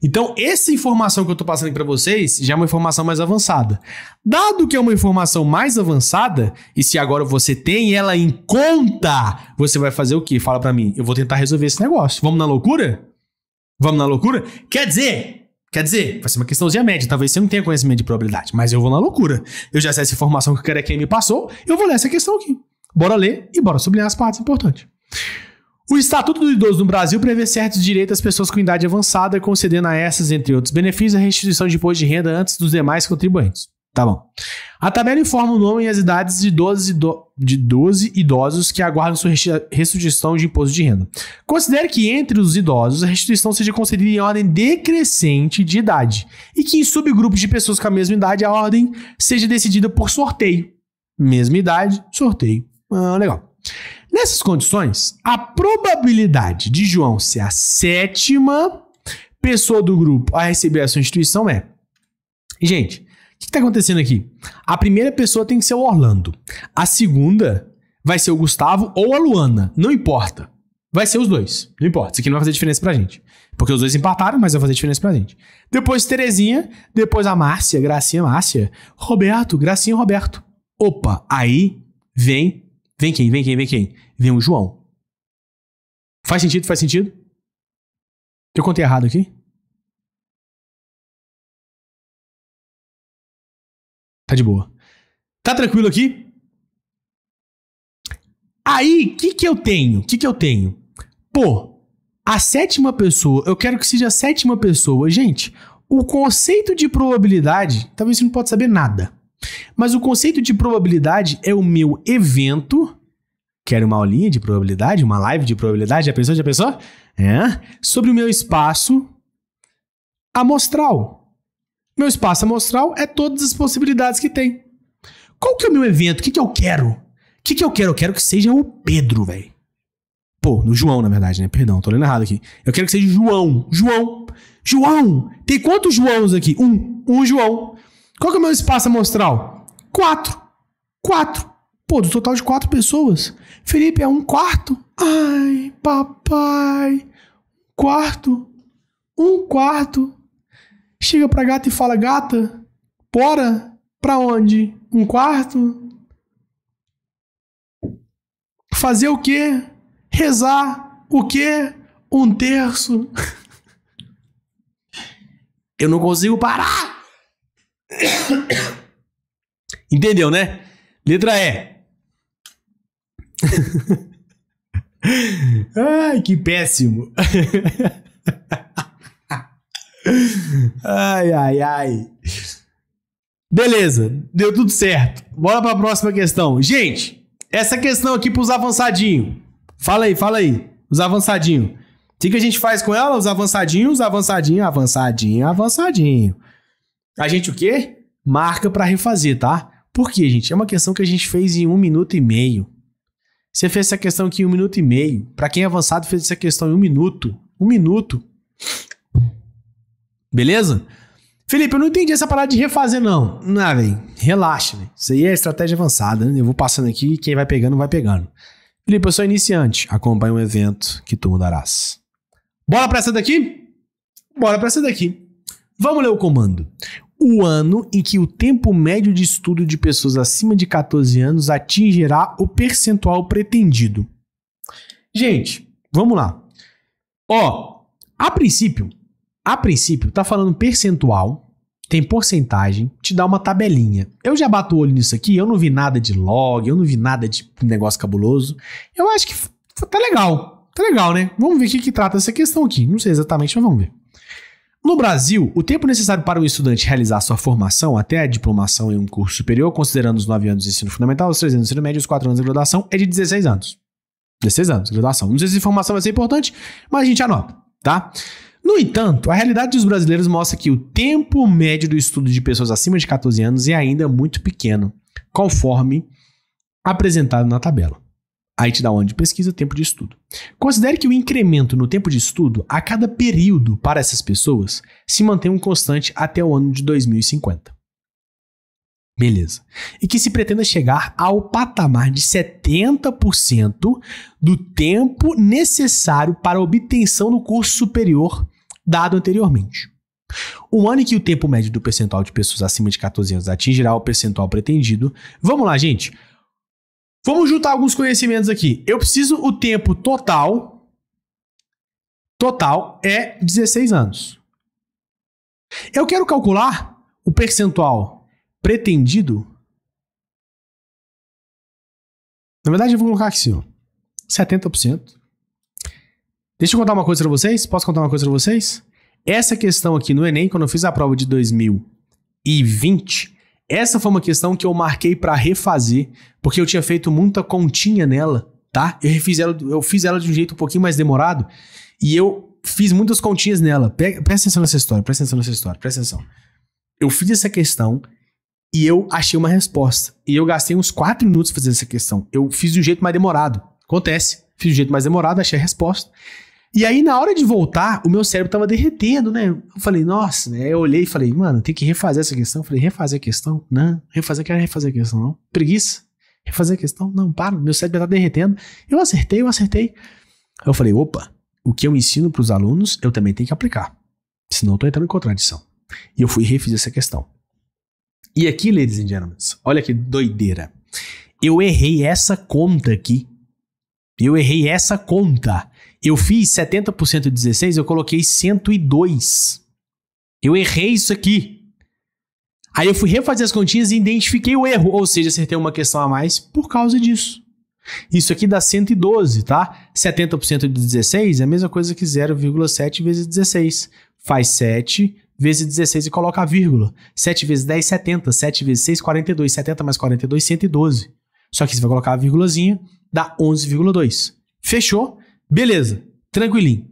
Então, essa informação que eu estou passando para vocês já é uma informação mais avançada. Dado que é uma informação mais avançada, e se agora você tem ela em conta, você vai fazer o quê? Fala para mim, eu vou tentar resolver esse negócio. Vamos na loucura? Vamos na loucura? Quer dizer, Quer dizer, vai ser uma questãozinha média. Talvez você não tenha conhecimento de probabilidade, mas eu vou na loucura. Eu já sei essa informação que o quem me passou, eu vou ler essa questão aqui. Bora ler e bora sublinhar as partes importantes. O Estatuto do Idoso no Brasil prevê certos direitos às pessoas com idade avançada, concedendo a essas, entre outros benefícios, a restituição de imposto de renda antes dos demais contribuintes. Tá bom. A tabela informa o nome e as idades de 12, ido... de 12 idosos que aguardam sua restituição de imposto de renda. Considere que entre os idosos a restituição seja concedida em ordem decrescente de idade e que em subgrupos de pessoas com a mesma idade a ordem seja decidida por sorteio. Mesma idade, sorteio. Ah, legal. Nessas condições, a probabilidade de João ser a sétima pessoa do grupo a receber a sua instituição é. Gente, o que está acontecendo aqui? A primeira pessoa tem que ser o Orlando. A segunda vai ser o Gustavo ou a Luana. Não importa. Vai ser os dois. Não importa. Isso aqui não vai fazer diferença pra gente. Porque os dois empataram, mas vai fazer diferença pra gente. Depois Terezinha, depois a Márcia, Gracinha Márcia, Roberto, Gracinha Roberto. Opa, aí vem Vem quem, vem quem, vem quem? Vem o João. Faz sentido? Faz sentido? Eu contei errado aqui? Tá de boa. Tá tranquilo aqui? Aí, o que que eu tenho? O que que eu tenho? Pô, a sétima pessoa, eu quero que seja a sétima pessoa. Gente, o conceito de probabilidade, talvez você não pode saber nada. Mas o conceito de probabilidade é o meu evento. Quero uma aulinha de probabilidade? Uma live de probabilidade? Já pensou? Já pensou? É. Sobre o meu espaço amostral. Meu espaço amostral é todas as possibilidades que tem. Qual que é o meu evento? O que, que eu quero? O que, que eu quero? Eu quero que seja o Pedro, velho. Pô, no João, na verdade, né? Perdão, tô lendo errado aqui. Eu quero que seja o João. João! João! Tem quantos Joãos aqui? Um. Um João. Qual que é o meu espaço amostral? Quatro, quatro. Pô, do total de quatro pessoas. Felipe, é um quarto? Ai, papai. Quarto. Um quarto. Chega pra gata e fala, gata, bora? Pra onde? Um quarto? Fazer o quê? Rezar o quê? Um terço. Eu não consigo parar! Entendeu, né? Letra E. Ai, que péssimo. ai, ai, ai. Beleza, deu tudo certo. Bora para a próxima questão. Gente, essa questão aqui para os avançadinhos. Fala aí, fala aí. Os avançadinhos. O que, que a gente faz com ela? Os avançadinhos, avançadinho, avançadinho, avançadinho. A gente o quê? Marca para refazer, tá? Por quê, gente? É uma questão que a gente fez em um minuto e meio. Você fez essa questão aqui em um minuto e meio. Para quem é avançado, fez essa questão em um minuto. Um minuto. Beleza? Felipe, eu não entendi essa parada de refazer, não. Não, velho. Relaxa, velho. Isso aí é estratégia avançada, né? Eu vou passando aqui e quem vai pegando, vai pegando. Felipe, eu sou iniciante. Acompanhe um evento que tu mudarás. Bora pra essa daqui? Bora pra essa daqui. Vamos ler o comando o ano em que o tempo médio de estudo de pessoas acima de 14 anos atingirá o percentual pretendido. Gente, vamos lá. Ó, a princípio, a princípio tá falando percentual, tem porcentagem, te dá uma tabelinha. Eu já bato o olho nisso aqui, eu não vi nada de log, eu não vi nada de negócio cabuloso. Eu acho que tá legal. Tá legal, né? Vamos ver o que, que trata essa questão aqui. Não sei exatamente, mas vamos ver. No Brasil, o tempo necessário para um estudante realizar sua formação até a diplomação em um curso superior, considerando os 9 anos de ensino fundamental, os 3 anos de ensino médio e os 4 anos de graduação, é de 16 anos. 16 anos de graduação. Não sei se essa informação vai ser importante, mas a gente anota, tá? No entanto, a realidade dos brasileiros mostra que o tempo médio do estudo de pessoas acima de 14 anos é ainda muito pequeno, conforme apresentado na tabela. Aí te dá o ano de pesquisa, tempo de estudo. Considere que o incremento no tempo de estudo a cada período para essas pessoas se mantém um constante até o ano de 2050. Beleza. E que se pretenda chegar ao patamar de 70% do tempo necessário para a obtenção do curso superior dado anteriormente. Um ano em que o tempo médio do percentual de pessoas acima de 14 anos atingirá o percentual pretendido. Vamos lá, gente. Vamos juntar alguns conhecimentos aqui. Eu preciso o tempo total. Total é 16 anos. Eu quero calcular o percentual pretendido. Na verdade, eu vou colocar aqui, senhor, 70%. Deixa eu contar uma coisa para vocês. Posso contar uma coisa para vocês? Essa questão aqui no Enem, quando eu fiz a prova de 2020, essa foi uma questão que eu marquei para refazer, porque eu tinha feito muita continha nela, tá? Eu refiz ela, eu fiz ela de um jeito um pouquinho mais demorado e eu fiz muitas continhas nela. Pega, presta atenção nessa história, presta atenção nessa história, presta atenção. Eu fiz essa questão e eu achei uma resposta. E eu gastei uns 4 minutos fazendo essa questão. Eu fiz de um jeito mais demorado. Acontece. Fiz de um jeito mais demorado, achei a resposta. E aí, na hora de voltar, o meu cérebro tava derretendo, né? Eu falei, nossa, né? Eu olhei e falei, mano, tem que refazer essa questão. Eu falei, refazer a questão? Não, refazer, quero refazer a questão, não. Preguiça? Refazer a questão? Não, para, meu cérebro tá derretendo. Eu acertei, eu acertei. Eu falei, opa, o que eu ensino para os alunos, eu também tenho que aplicar. Senão eu tô entrando em contradição. E eu fui e refiz essa questão. E aqui, ladies and gentlemen, olha que doideira. Eu errei essa conta aqui. Eu errei essa conta. Eu fiz 70% de 16, eu coloquei 102. Eu errei isso aqui. Aí eu fui refazer as continhas e identifiquei o erro, ou seja, acertei uma questão a mais por causa disso. Isso aqui dá 112, tá? 70% de 16 é a mesma coisa que 0,7 vezes 16. Faz 7 vezes 16 e coloca a vírgula. 7 vezes 10, 70. 7 vezes 6, 42. 70 mais 42, 112. Só que você vai colocar a vírgulazinha, dá 11,2. Fechou? Beleza, tranquilinho.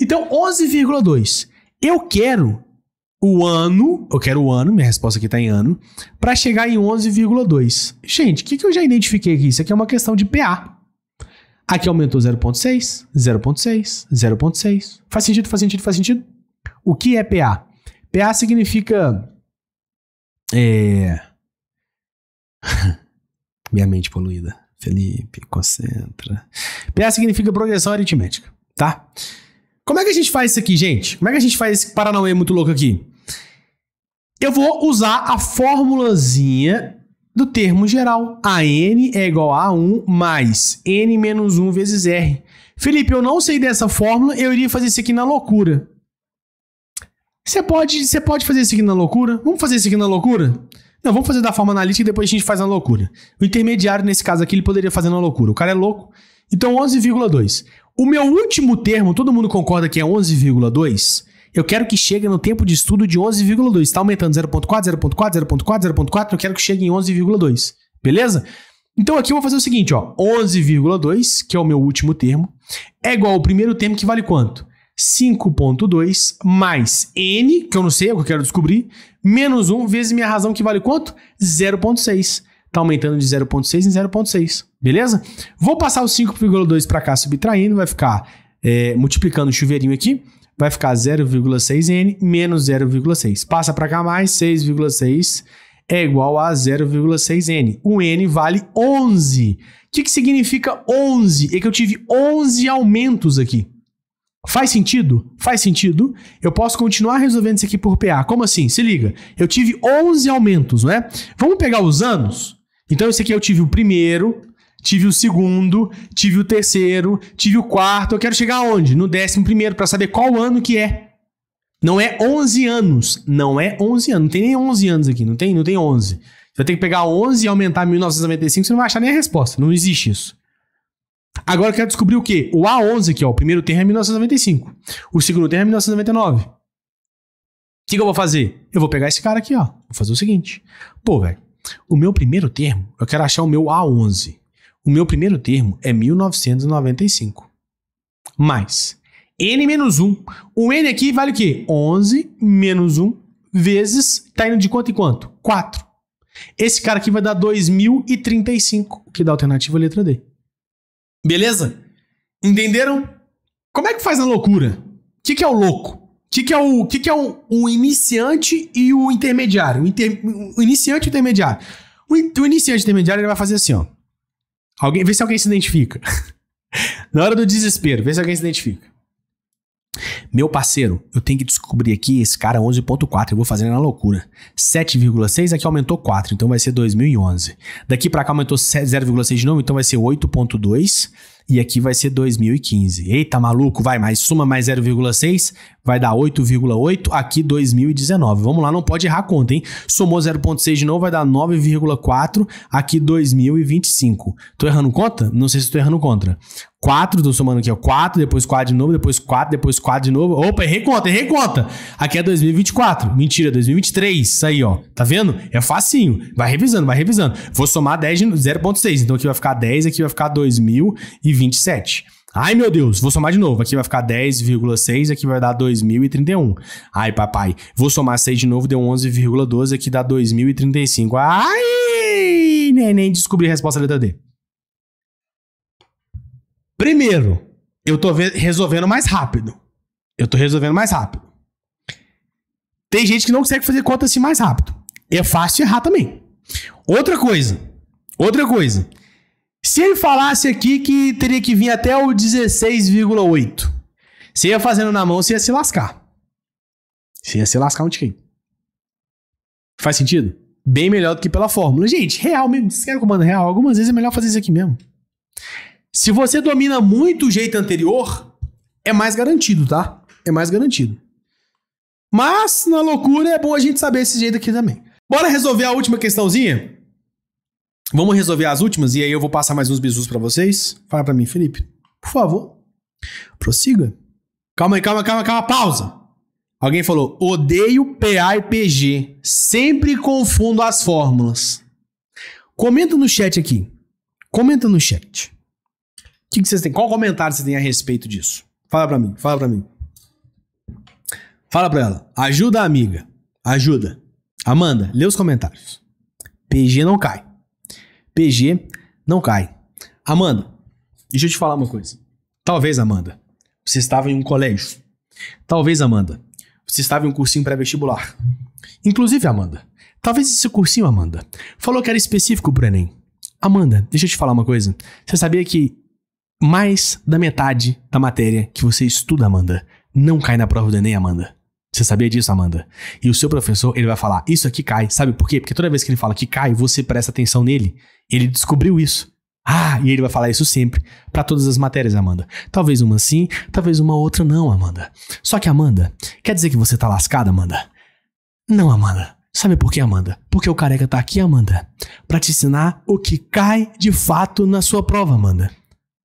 Então, 11,2. Eu quero o ano, eu quero o ano, minha resposta aqui está em ano, para chegar em 11,2. Gente, o que, que eu já identifiquei aqui? Isso aqui é uma questão de PA. Aqui aumentou 0,6, 0,6, 0,6. Faz sentido, faz sentido, faz sentido? O que é PA? PA significa. É... minha mente poluída. Felipe, concentra. PA significa progressão aritmética, tá? Como é que a gente faz isso aqui, gente? Como é que a gente faz esse paranauê muito louco aqui? Eu vou usar a formulazinha do termo geral. A n é igual a 1 mais n menos 1 vezes r. Felipe, eu não sei dessa fórmula, eu iria fazer isso aqui na loucura. Você pode, você pode fazer isso aqui na loucura? Vamos fazer isso aqui na loucura? Não, vamos fazer da forma analítica e depois a gente faz uma loucura. O intermediário, nesse caso aqui, ele poderia fazer uma loucura. O cara é louco. Então, 11,2. O meu último termo, todo mundo concorda que é 11,2? Eu quero que chegue no tempo de estudo de 11,2. Está aumentando 0,4, 0,4, 0,4, 0,4. Eu quero que chegue em 11,2. Beleza? Então aqui eu vou fazer o seguinte, ó, 11,2, que é o meu último termo, é igual ao primeiro termo que vale quanto? 5,2 mais n, que eu não sei, é o que eu quero descobrir, menos 1 vezes minha razão que vale quanto? 0,6. Está aumentando de 0,6 em 0,6, beleza? Vou passar o 5,2 para cá subtraindo, vai ficar é, multiplicando o chuveirinho aqui, vai ficar 0,6n menos 0,6. Passa para cá mais 6,6 é igual a 0,6n. O n vale 11. O que, que significa 11? É que eu tive 11 aumentos aqui. Faz sentido? Faz sentido. Eu posso continuar resolvendo isso aqui por PA. Como assim? Se liga. Eu tive 11 aumentos, não é? Vamos pegar os anos? Então, esse aqui eu tive o primeiro, tive o segundo, tive o terceiro, tive o quarto. Eu quero chegar aonde? No décimo primeiro, para saber qual ano que é. Não é 11 anos. Não é 11 anos. Não tem nem 11 anos aqui. Não tem, não tem 11. Você vai ter que pegar 11 e aumentar 1995, você não vai achar nem a resposta. Não existe isso. Agora eu quero descobrir o quê? O A11, que é o primeiro termo é 1995. O segundo termo é 1999. O que, que eu vou fazer? Eu vou pegar esse cara aqui, ó. Vou fazer o seguinte. Pô, velho, o meu primeiro termo, eu quero achar o meu A11. O meu primeiro termo é 1995. Mais N menos 1. O N aqui vale o quê? 11 menos 1 vezes, tá indo de quanto em quanto? 4. Esse cara aqui vai dar 2035, que dá a alternativa à letra D. Beleza? Entenderam? Como é que faz a loucura? O que, que é o louco? O que, que é, o, que, que é o, o iniciante e o intermediário? O, inter, o iniciante e o intermediário. O, o iniciante intermediário ele vai fazer assim, ó. Alguém, vê se alguém se identifica. Na hora do desespero, vê se alguém se identifica. Meu parceiro, eu tenho que descobrir aqui esse cara 11.4, eu vou fazer na loucura. 7,6 aqui é aumentou 4, então vai ser 2011. Daqui para cá aumentou 0,6 de novo, então vai ser 8.2 e aqui vai ser 2015. Eita, maluco, vai mais, suma mais 0,6, vai dar 8,8, aqui 2019. Vamos lá, não pode errar a conta, hein? Somou 0,6 de novo, vai dar 9,4, aqui 2025. Tô errando conta? Não sei se tô errando contra. 4, tô somando aqui, ó, 4, depois 4 de novo, depois 4, depois 4 de novo. Opa, errei conta, errei conta. Aqui é 2024. Mentira, 2023. Isso aí, ó. Tá vendo? É facinho. Vai revisando, vai revisando. Vou somar 10 de 0.6, então aqui vai ficar 10, aqui vai ficar 2027. Ai, meu Deus, vou somar de novo. Aqui vai ficar 10,6, aqui vai dar 2031. Ai, papai, vou somar 6 de novo, deu 11,12, aqui dá 2035. Ai, neném, descobri a resposta da letra D. Primeiro, eu tô resolvendo mais rápido. Eu tô resolvendo mais rápido. Tem gente que não consegue fazer conta assim mais rápido. É fácil errar também. Outra coisa. Outra coisa. Se ele falasse aqui que teria que vir até o 16,8, se ia fazendo na mão, você ia se lascar. Você ia se lascar um quem? Faz sentido? Bem melhor do que pela fórmula. Gente, real mesmo. Vocês querem comando real? Algumas vezes é melhor fazer isso aqui mesmo. Se você domina muito o jeito anterior, é mais garantido, tá? É mais garantido. Mas, na loucura, é bom a gente saber esse jeito aqui também. Bora resolver a última questãozinha? Vamos resolver as últimas e aí eu vou passar mais uns bisus para vocês? Fala para mim, Felipe. Por favor. Prossiga. Calma aí, calma, calma, calma, pausa. Alguém falou: "Odeio PA e PG. Sempre confundo as fórmulas." Comenta no chat aqui. Comenta no chat. O que, que vocês têm? Qual comentário você tem a respeito disso? Fala para mim, fala para mim. Fala pra ela. Ajuda a amiga. Ajuda. Amanda, lê os comentários. PG não cai. PG não cai. Amanda, deixa eu te falar uma coisa. Talvez, Amanda, você estava em um colégio. Talvez, Amanda, você estava em um cursinho pré-vestibular. Inclusive, Amanda, talvez esse cursinho, Amanda, falou que era específico para Enem. Amanda, deixa eu te falar uma coisa. Você sabia que mais da metade da matéria que você estuda, Amanda, não cai na prova do Enem, Amanda? Você sabia disso, Amanda? E o seu professor, ele vai falar: Isso aqui cai. Sabe por quê? Porque toda vez que ele fala que cai, você presta atenção nele. Ele descobriu isso. Ah, e ele vai falar isso sempre para todas as matérias, Amanda. Talvez uma sim, talvez uma outra não, Amanda. Só que, Amanda, quer dizer que você tá lascada, Amanda? Não, Amanda. Sabe por quê, Amanda? Porque o careca tá aqui, Amanda, para te ensinar o que cai de fato na sua prova, Amanda.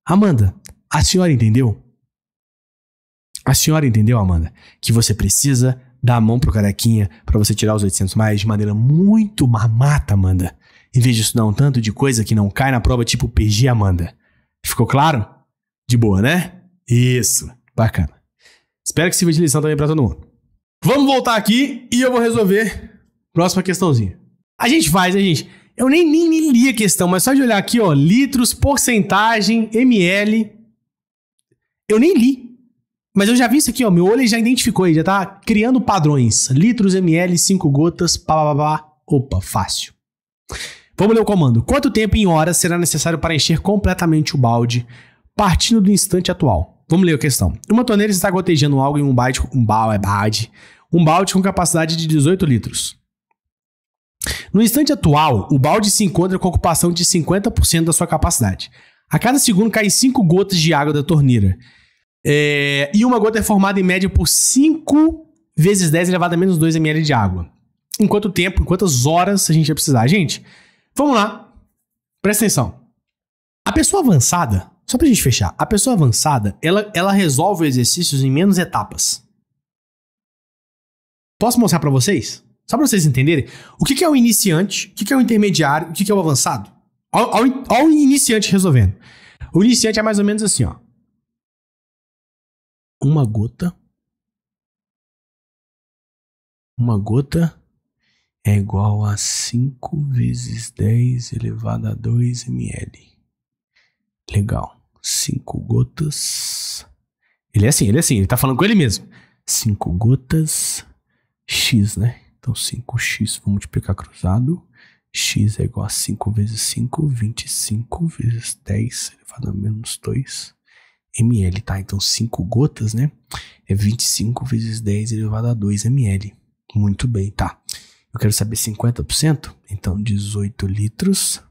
Amanda, a senhora entendeu? A senhora entendeu, Amanda, que você precisa dar a mão pro carequinha para você tirar os 800 mais de maneira muito mamata, Amanda. Em vez de estudar um tanto de coisa que não cai na prova, tipo PG, Amanda. Ficou claro? De boa, né? Isso. Bacana. Espero que sirva de lição também para todo mundo. Vamos voltar aqui e eu vou resolver próxima questãozinha. A gente faz, a né, gente. Eu nem, nem, nem li a questão, mas só de olhar aqui, ó, litros, porcentagem, ml. Eu nem li. Mas eu já vi isso aqui, ó. Meu olho já identificou, ele já tá criando padrões. Litros, ml, 5 gotas, pá. Opa, fácil. Vamos ler o comando. Quanto tempo em horas será necessário para encher completamente o balde, partindo do instante atual? Vamos ler a questão. Uma torneira está gotejando algo em um balde, um é balde, um balde com capacidade de 18 litros. No instante atual, o balde se encontra com ocupação de 50% da sua capacidade. A cada segundo caem 5 gotas de água da torneira. É, e uma gota é formada em média por 5 vezes 10 elevado a menos 2 ml de água. Em quanto tempo, em quantas horas a gente vai precisar? Gente, vamos lá. Presta atenção. A pessoa avançada, só pra gente fechar, a pessoa avançada, ela, ela resolve exercícios em menos etapas. Posso mostrar para vocês? Só pra vocês entenderem. O que, que é o iniciante, o que, que é o intermediário, o que, que é o avançado? Olha o iniciante resolvendo. O iniciante é mais ou menos assim, ó uma gota. Uma gota é igual a 5 vezes 10 elevado a 2 ml. Legal. 5 gotas. Ele é assim, ele é assim, ele tá falando com ele mesmo. 5 gotas x, né? Então 5x, vou multiplicar cruzado. x é igual a 5 vezes 5, 25 vezes 10 elevado a menos 2 ml, tá? Então 5 gotas, né? É 25 vezes 10 elevado a 2 ml. Muito bem, tá? Eu quero saber 50%? Então 18 litros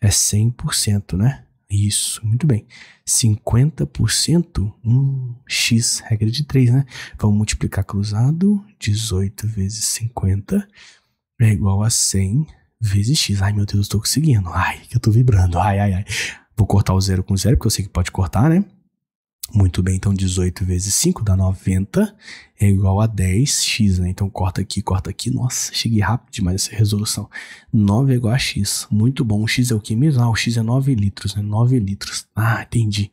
é 100%, né? Isso, muito bem. 50%, um x, regra de 3, né? Vamos multiplicar cruzado, 18 vezes 50 é igual a 100 vezes x. Ai, meu Deus, eu estou conseguindo. Ai, que eu estou vibrando. Ai, ai, ai. Vou cortar o zero com zero, porque eu sei que pode cortar, né? Muito bem, então 18 vezes 5 dá 90, é igual a 10x, né? Então corta aqui, corta aqui. Nossa, cheguei rápido demais essa resolução. 9 é igual a x. Muito bom. O x é o que mesmo? Ah, o x é 9 litros, né? 9 litros. Ah, entendi.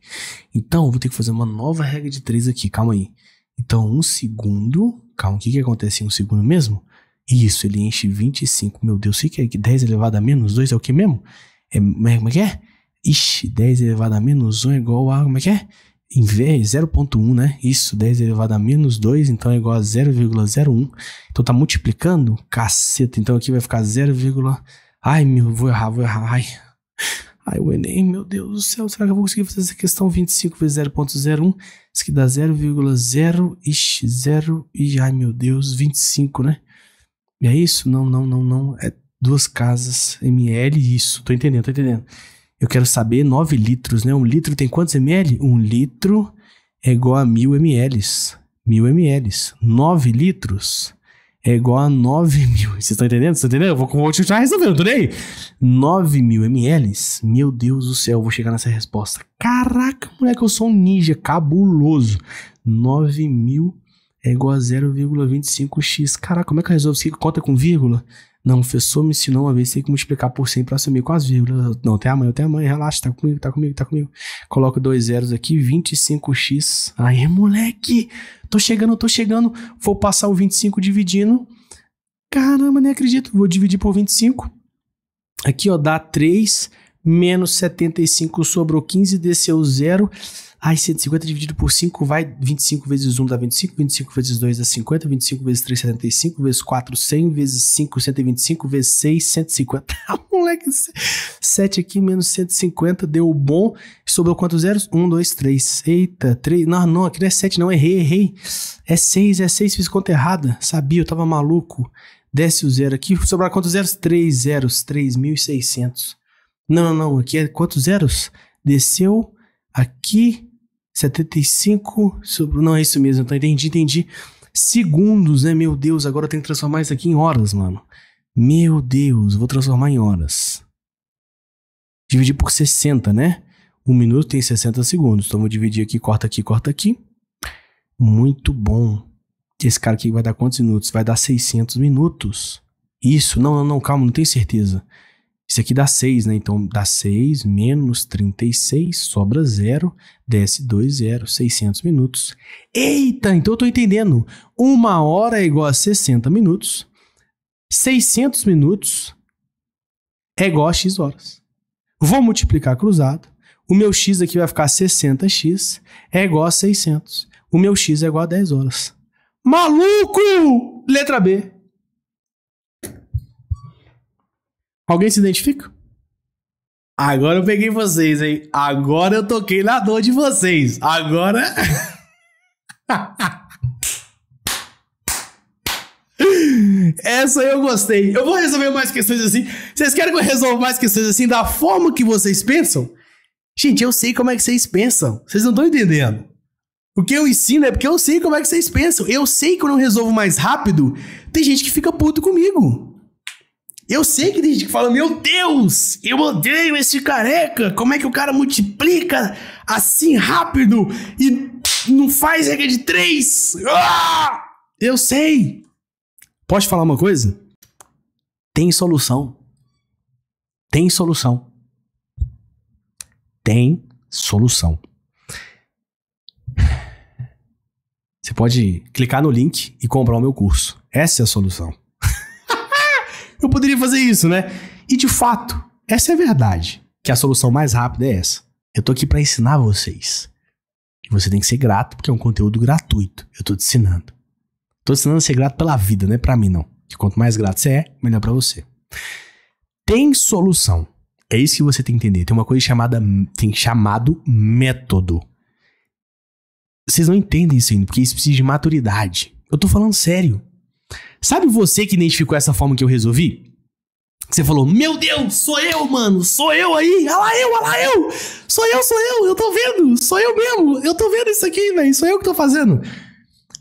Então, vou ter que fazer uma nova regra de 3 aqui. Calma aí. Então, um segundo. Calma, o que, que acontece em um segundo mesmo? Isso, ele enche 25. Meu Deus, o que é 10 elevado a menos 2 é o que mesmo? É, como é que é? Ixi, 10 elevado a menos 1 é igual a. Como é que é? Em vez, é 0.1, né? Isso, 10 elevado a menos 2, então é igual a 0,01. Então tá multiplicando? Caceta, então aqui vai ficar 0, ai meu, vou errar, vou errar, ai. Ai, o Enem, meu Deus do céu, será que eu vou conseguir fazer essa questão 25 vezes 0.01? Isso aqui dá 0,0, ixi, 0, e ai meu Deus, 25, né? E é isso? Não, não, não, não, é duas casas ml, isso, tô entendendo, tô entendendo. Eu quero saber 9 litros, né? Um litro tem quantos ml? Um litro é igual a mil ml. Mil ml. 9 litros é igual a 9 mil. Vocês estão entendendo? Vocês estão entendendo? Eu vou, vou continuar resolvendo, tudo aí. 9 mil ml? Meu Deus do céu, eu vou chegar nessa resposta. Caraca, moleque, eu sou um ninja cabuloso. 9 mil é igual a 0,25x. Caraca, como é que eu resolvo isso aqui? Conta com vírgula? Não, o professor me ensinou uma vez, tem que multiplicar por 100 para assumir com as vírgulas. Não, tem amanhã, tem amanhã, relaxa, tá comigo, tá comigo, tá comigo. Coloco dois zeros aqui, 25x. Aí, moleque, tô chegando, tô chegando. Vou passar o 25 dividindo. Caramba, nem acredito. Vou dividir por 25. Aqui, ó, dá 3 menos 75 sobrou 15, desceu zero Ai, 150 dividido por 5 vai 25 vezes 1 dá 25, 25 vezes 2 dá 50, 25 vezes 3, 75, vezes 4, 100, vezes 5, 125, vezes 6, 150. Ah, moleque, 7 aqui menos 150 deu bom. Sobrou quantos zeros? 1, 2, 3. Eita, 3. Não, não, aqui não é 7, não. Errei, errei. É 6, é 6, fiz conta errada. Sabia, eu tava maluco. Desce o zero aqui. Sobrar quantos zeros? 3 zeros, 3.600. Não, não, não. Aqui é quantos zeros? Desceu aqui, 75, sobre, não é isso mesmo, então entendi, entendi. Segundos, né? Meu Deus, agora eu tenho que transformar isso aqui em horas, mano. Meu Deus, vou transformar em horas. Dividir por 60, né? Um minuto tem 60 segundos. Então vou dividir aqui, corta aqui, corta aqui. Muito bom. Esse cara aqui vai dar quantos minutos? Vai dar 600 minutos. Isso, não, não, não, calma, não tenho certeza. Isso aqui dá 6, né? Então dá 6 menos 36, sobra 0, desce 2, 0, 600 minutos. Eita, então eu tô entendendo. Uma hora é igual a 60 minutos. 600 minutos é igual a x horas. Vou multiplicar cruzado. O meu x aqui vai ficar 60x é igual a 600. O meu x é igual a 10 horas. Maluco! Letra B. Alguém se identifica? Agora eu peguei vocês, hein? Agora eu toquei na dor de vocês. Agora. Essa eu gostei. Eu vou resolver mais questões assim. Vocês querem que eu resolva mais questões assim da forma que vocês pensam? Gente, eu sei como é que vocês pensam. Vocês não estão entendendo. O que eu ensino é porque eu sei como é que vocês pensam. Eu sei que eu não resolvo mais rápido. Tem gente que fica puto comigo. Eu sei que tem gente que fala, meu Deus, eu odeio esse careca. Como é que o cara multiplica assim rápido e não faz regra de três? Ah! Eu sei. Posso falar uma coisa? Tem solução. Tem solução. Tem solução. Você pode clicar no link e comprar o meu curso. Essa é a solução eu poderia fazer isso, né? E de fato, essa é a verdade. Que a solução mais rápida é essa. Eu tô aqui para ensinar vocês. E você tem que ser grato, porque é um conteúdo gratuito. Eu tô te ensinando. Tô te ensinando a ser grato pela vida, né? Pra mim, não. Que quanto mais grato você é, melhor para você. Tem solução. É isso que você tem que entender. Tem uma coisa chamada. Tem chamado método. Vocês não entendem isso ainda, porque isso precisa de maturidade. Eu tô falando sério. Sabe você que identificou essa forma que eu resolvi? Você falou, meu Deus, sou eu, mano, sou eu aí, olha lá eu, olha lá eu, sou eu, sou eu, eu tô vendo, sou eu mesmo, eu tô vendo isso aqui, velho, sou eu que tô fazendo.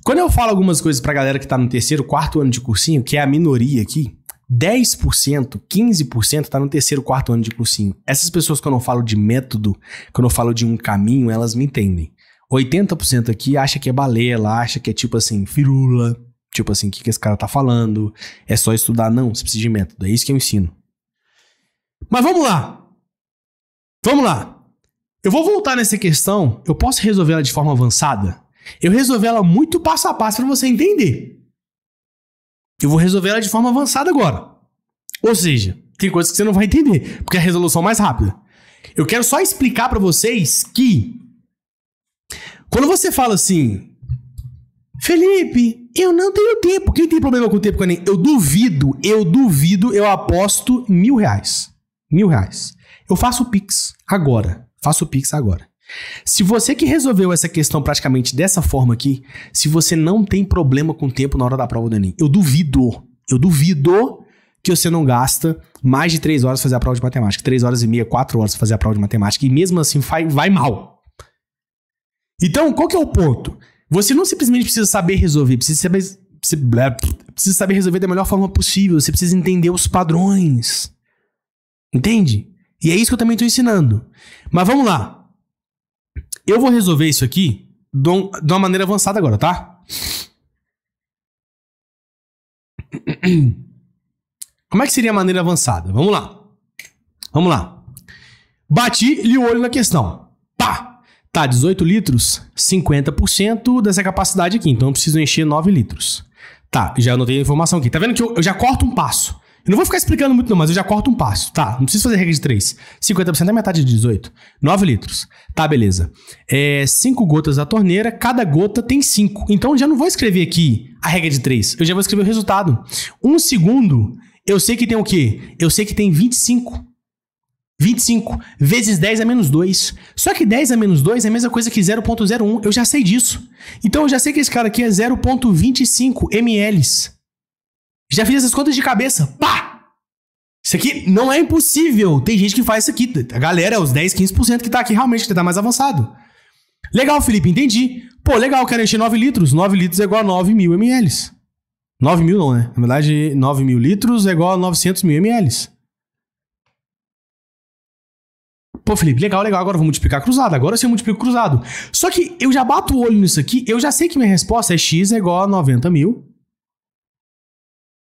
Quando eu falo algumas coisas pra galera que tá no terceiro, quarto ano de cursinho, que é a minoria aqui, 10%, 15% tá no terceiro, quarto ano de cursinho. Essas pessoas, quando eu falo de método, quando eu falo de um caminho, elas me entendem. 80% aqui acha que é balela, acha que é tipo assim, firula, Tipo assim, o que, que esse cara tá falando? É só estudar? Não, você precisa de método. É isso que eu ensino. Mas vamos lá. Vamos lá. Eu vou voltar nessa questão. Eu posso resolver ela de forma avançada? Eu resolvi ela muito passo a passo para você entender. Eu vou resolver ela de forma avançada agora. Ou seja, tem coisas que você não vai entender, porque é a resolução é mais rápida. Eu quero só explicar para vocês que quando você fala assim, Felipe, eu não tenho tempo. Quem tem problema com o tempo com a Enem? Eu duvido, eu duvido, eu aposto mil reais. Mil reais. Eu faço o Pix agora. Faço o Pix agora. Se você que resolveu essa questão praticamente dessa forma aqui, se você não tem problema com o tempo na hora da prova do Enem, eu duvido, eu duvido que você não gasta mais de três horas fazer a prova de matemática. três horas e meia, quatro horas fazer a prova de matemática. E mesmo assim vai, vai mal. Então, qual que é o ponto? Você não simplesmente precisa saber resolver, precisa saber, precisa saber resolver da melhor forma possível. Você precisa entender os padrões. Entende? E é isso que eu também estou ensinando. Mas vamos lá. Eu vou resolver isso aqui de uma maneira avançada agora, tá? Como é que seria a maneira avançada? Vamos lá. Vamos lá. Bati-lhe o olho na questão. Tá, 18 litros, 50% dessa capacidade aqui. Então eu preciso encher 9 litros. Tá, já anotei a informação aqui. Tá vendo que eu, eu já corto um passo. Eu não vou ficar explicando muito não, mas eu já corto um passo. Tá, não preciso fazer regra de 3. 50% é metade de 18. 9 litros. Tá, beleza. É, 5 gotas da torneira, cada gota tem 5. Então eu já não vou escrever aqui a regra de 3. Eu já vou escrever o resultado. Um segundo, eu sei que tem o quê? Eu sei que tem 25 25 vezes 10 é a menos 2. Só que 10 a menos 2 é a mesma coisa que 0.01. Eu já sei disso. Então eu já sei que esse cara aqui é 0.25 ml. Já fiz essas contas de cabeça. Pá! Isso aqui não é impossível. Tem gente que faz isso aqui. A galera, os 10, 15% que tá aqui realmente, que tá mais avançado. Legal, Felipe, entendi. Pô, legal, quero encher 9 litros. 9 litros é igual a 9 mil ml. 9 mil não, né? Na verdade, 9 mil litros é igual a 900 mil ml. pô, Felipe, legal, legal, agora eu vou multiplicar cruzado, agora eu multiplico cruzado. Só que eu já bato o olho nisso aqui, eu já sei que minha resposta é x é igual a 90 mil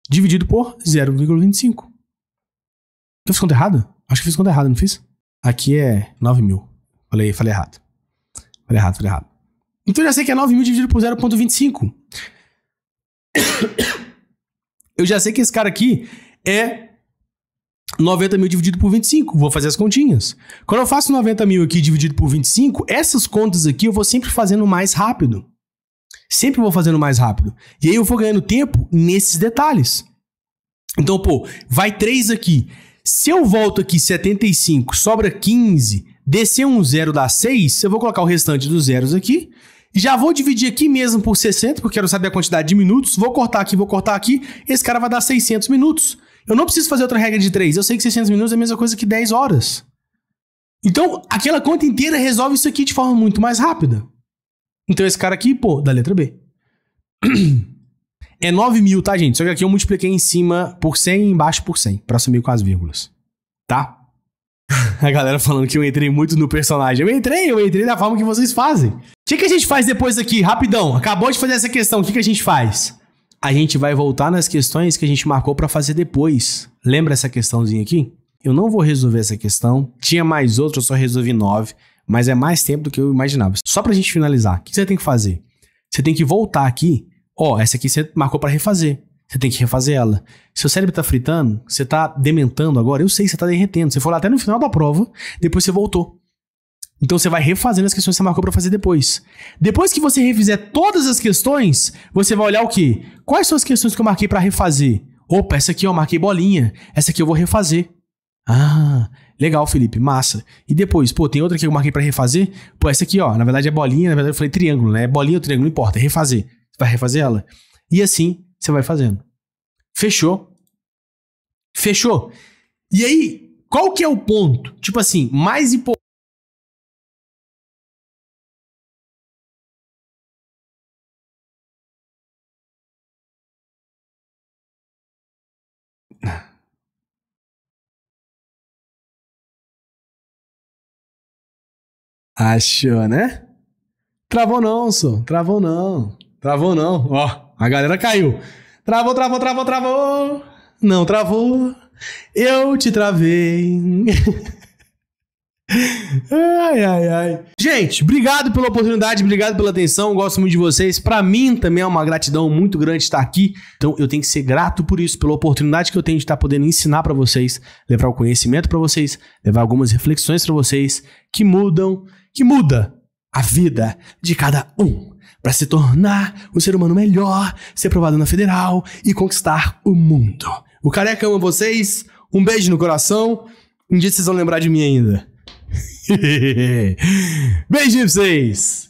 dividido por 0,25. Eu fiz conta errada? Acho que fiz conta errada, não fiz? Aqui é 9 mil. Falei, falei errado. Falei errado, falei errado. Então eu já sei que é 9 mil dividido por 0,25. Eu já sei que esse cara aqui é 90 mil dividido por 25, vou fazer as continhas. Quando eu faço 90 mil aqui dividido por 25, essas contas aqui eu vou sempre fazendo mais rápido. Sempre vou fazendo mais rápido. E aí eu vou ganhando tempo nesses detalhes. Então, pô, vai 3 aqui. Se eu volto aqui 75, sobra 15, descer um zero dá 6, eu vou colocar o restante dos zeros aqui. Já vou dividir aqui mesmo por 60, porque quero saber a quantidade de minutos. Vou cortar aqui, vou cortar aqui. Esse cara vai dar 600 minutos. Eu não preciso fazer outra regra de 3. Eu sei que 600 minutos é a mesma coisa que 10 horas. Então, aquela conta inteira resolve isso aqui de forma muito mais rápida. Então, esse cara aqui, pô, da letra B. É 9 mil, tá, gente? Só que aqui eu multipliquei em cima por 100 e embaixo por 100, pra sumir com as vírgulas. Tá? a galera falando que eu entrei muito no personagem. Eu entrei, eu entrei da forma que vocês fazem. O que, que a gente faz depois aqui? Rapidão, acabou de fazer essa questão, o que, que a gente faz? a gente vai voltar nas questões que a gente marcou para fazer depois. Lembra essa questãozinha aqui? Eu não vou resolver essa questão. Tinha mais outra, eu só resolvi nove, mas é mais tempo do que eu imaginava. Só para a gente finalizar, o que você tem que fazer? Você tem que voltar aqui. Ó, oh, essa aqui você marcou para refazer. Você tem que refazer ela. Seu cérebro tá fritando, você tá dementando agora. Eu sei, você tá derretendo. Você foi lá até no final da prova, depois você voltou. Então você vai refazendo as questões que você marcou para fazer depois. Depois que você refizer todas as questões, você vai olhar o quê? Quais são as questões que eu marquei para refazer? Opa, essa aqui eu marquei bolinha, essa aqui eu vou refazer. Ah, legal, Felipe, massa. E depois, pô, tem outra que eu marquei para refazer? Pô, essa aqui, ó, na verdade é bolinha, na verdade eu falei triângulo, né? É bolinha ou triângulo, não importa, é refazer. Você vai refazer ela. E assim você vai fazendo. Fechou? Fechou? E aí, qual que é o ponto? Tipo assim, mais importante Achou, né? Travou não, só. Travou não. Travou não. Ó, a galera caiu. Travou, travou, travou, travou. Não travou. Eu te travei. ai, ai, ai. Gente, obrigado pela oportunidade, obrigado pela atenção. Gosto muito de vocês. Para mim também é uma gratidão muito grande estar aqui. Então eu tenho que ser grato por isso, pela oportunidade que eu tenho de estar podendo ensinar para vocês, levar o conhecimento para vocês, levar algumas reflexões para vocês que mudam, que muda a vida de cada um para se tornar um ser humano melhor, ser aprovado na federal e conquistar o mundo. O careca ama vocês, um beijo no coração. Um dia vocês vão lembrar de mim ainda. Beijo pra vocês!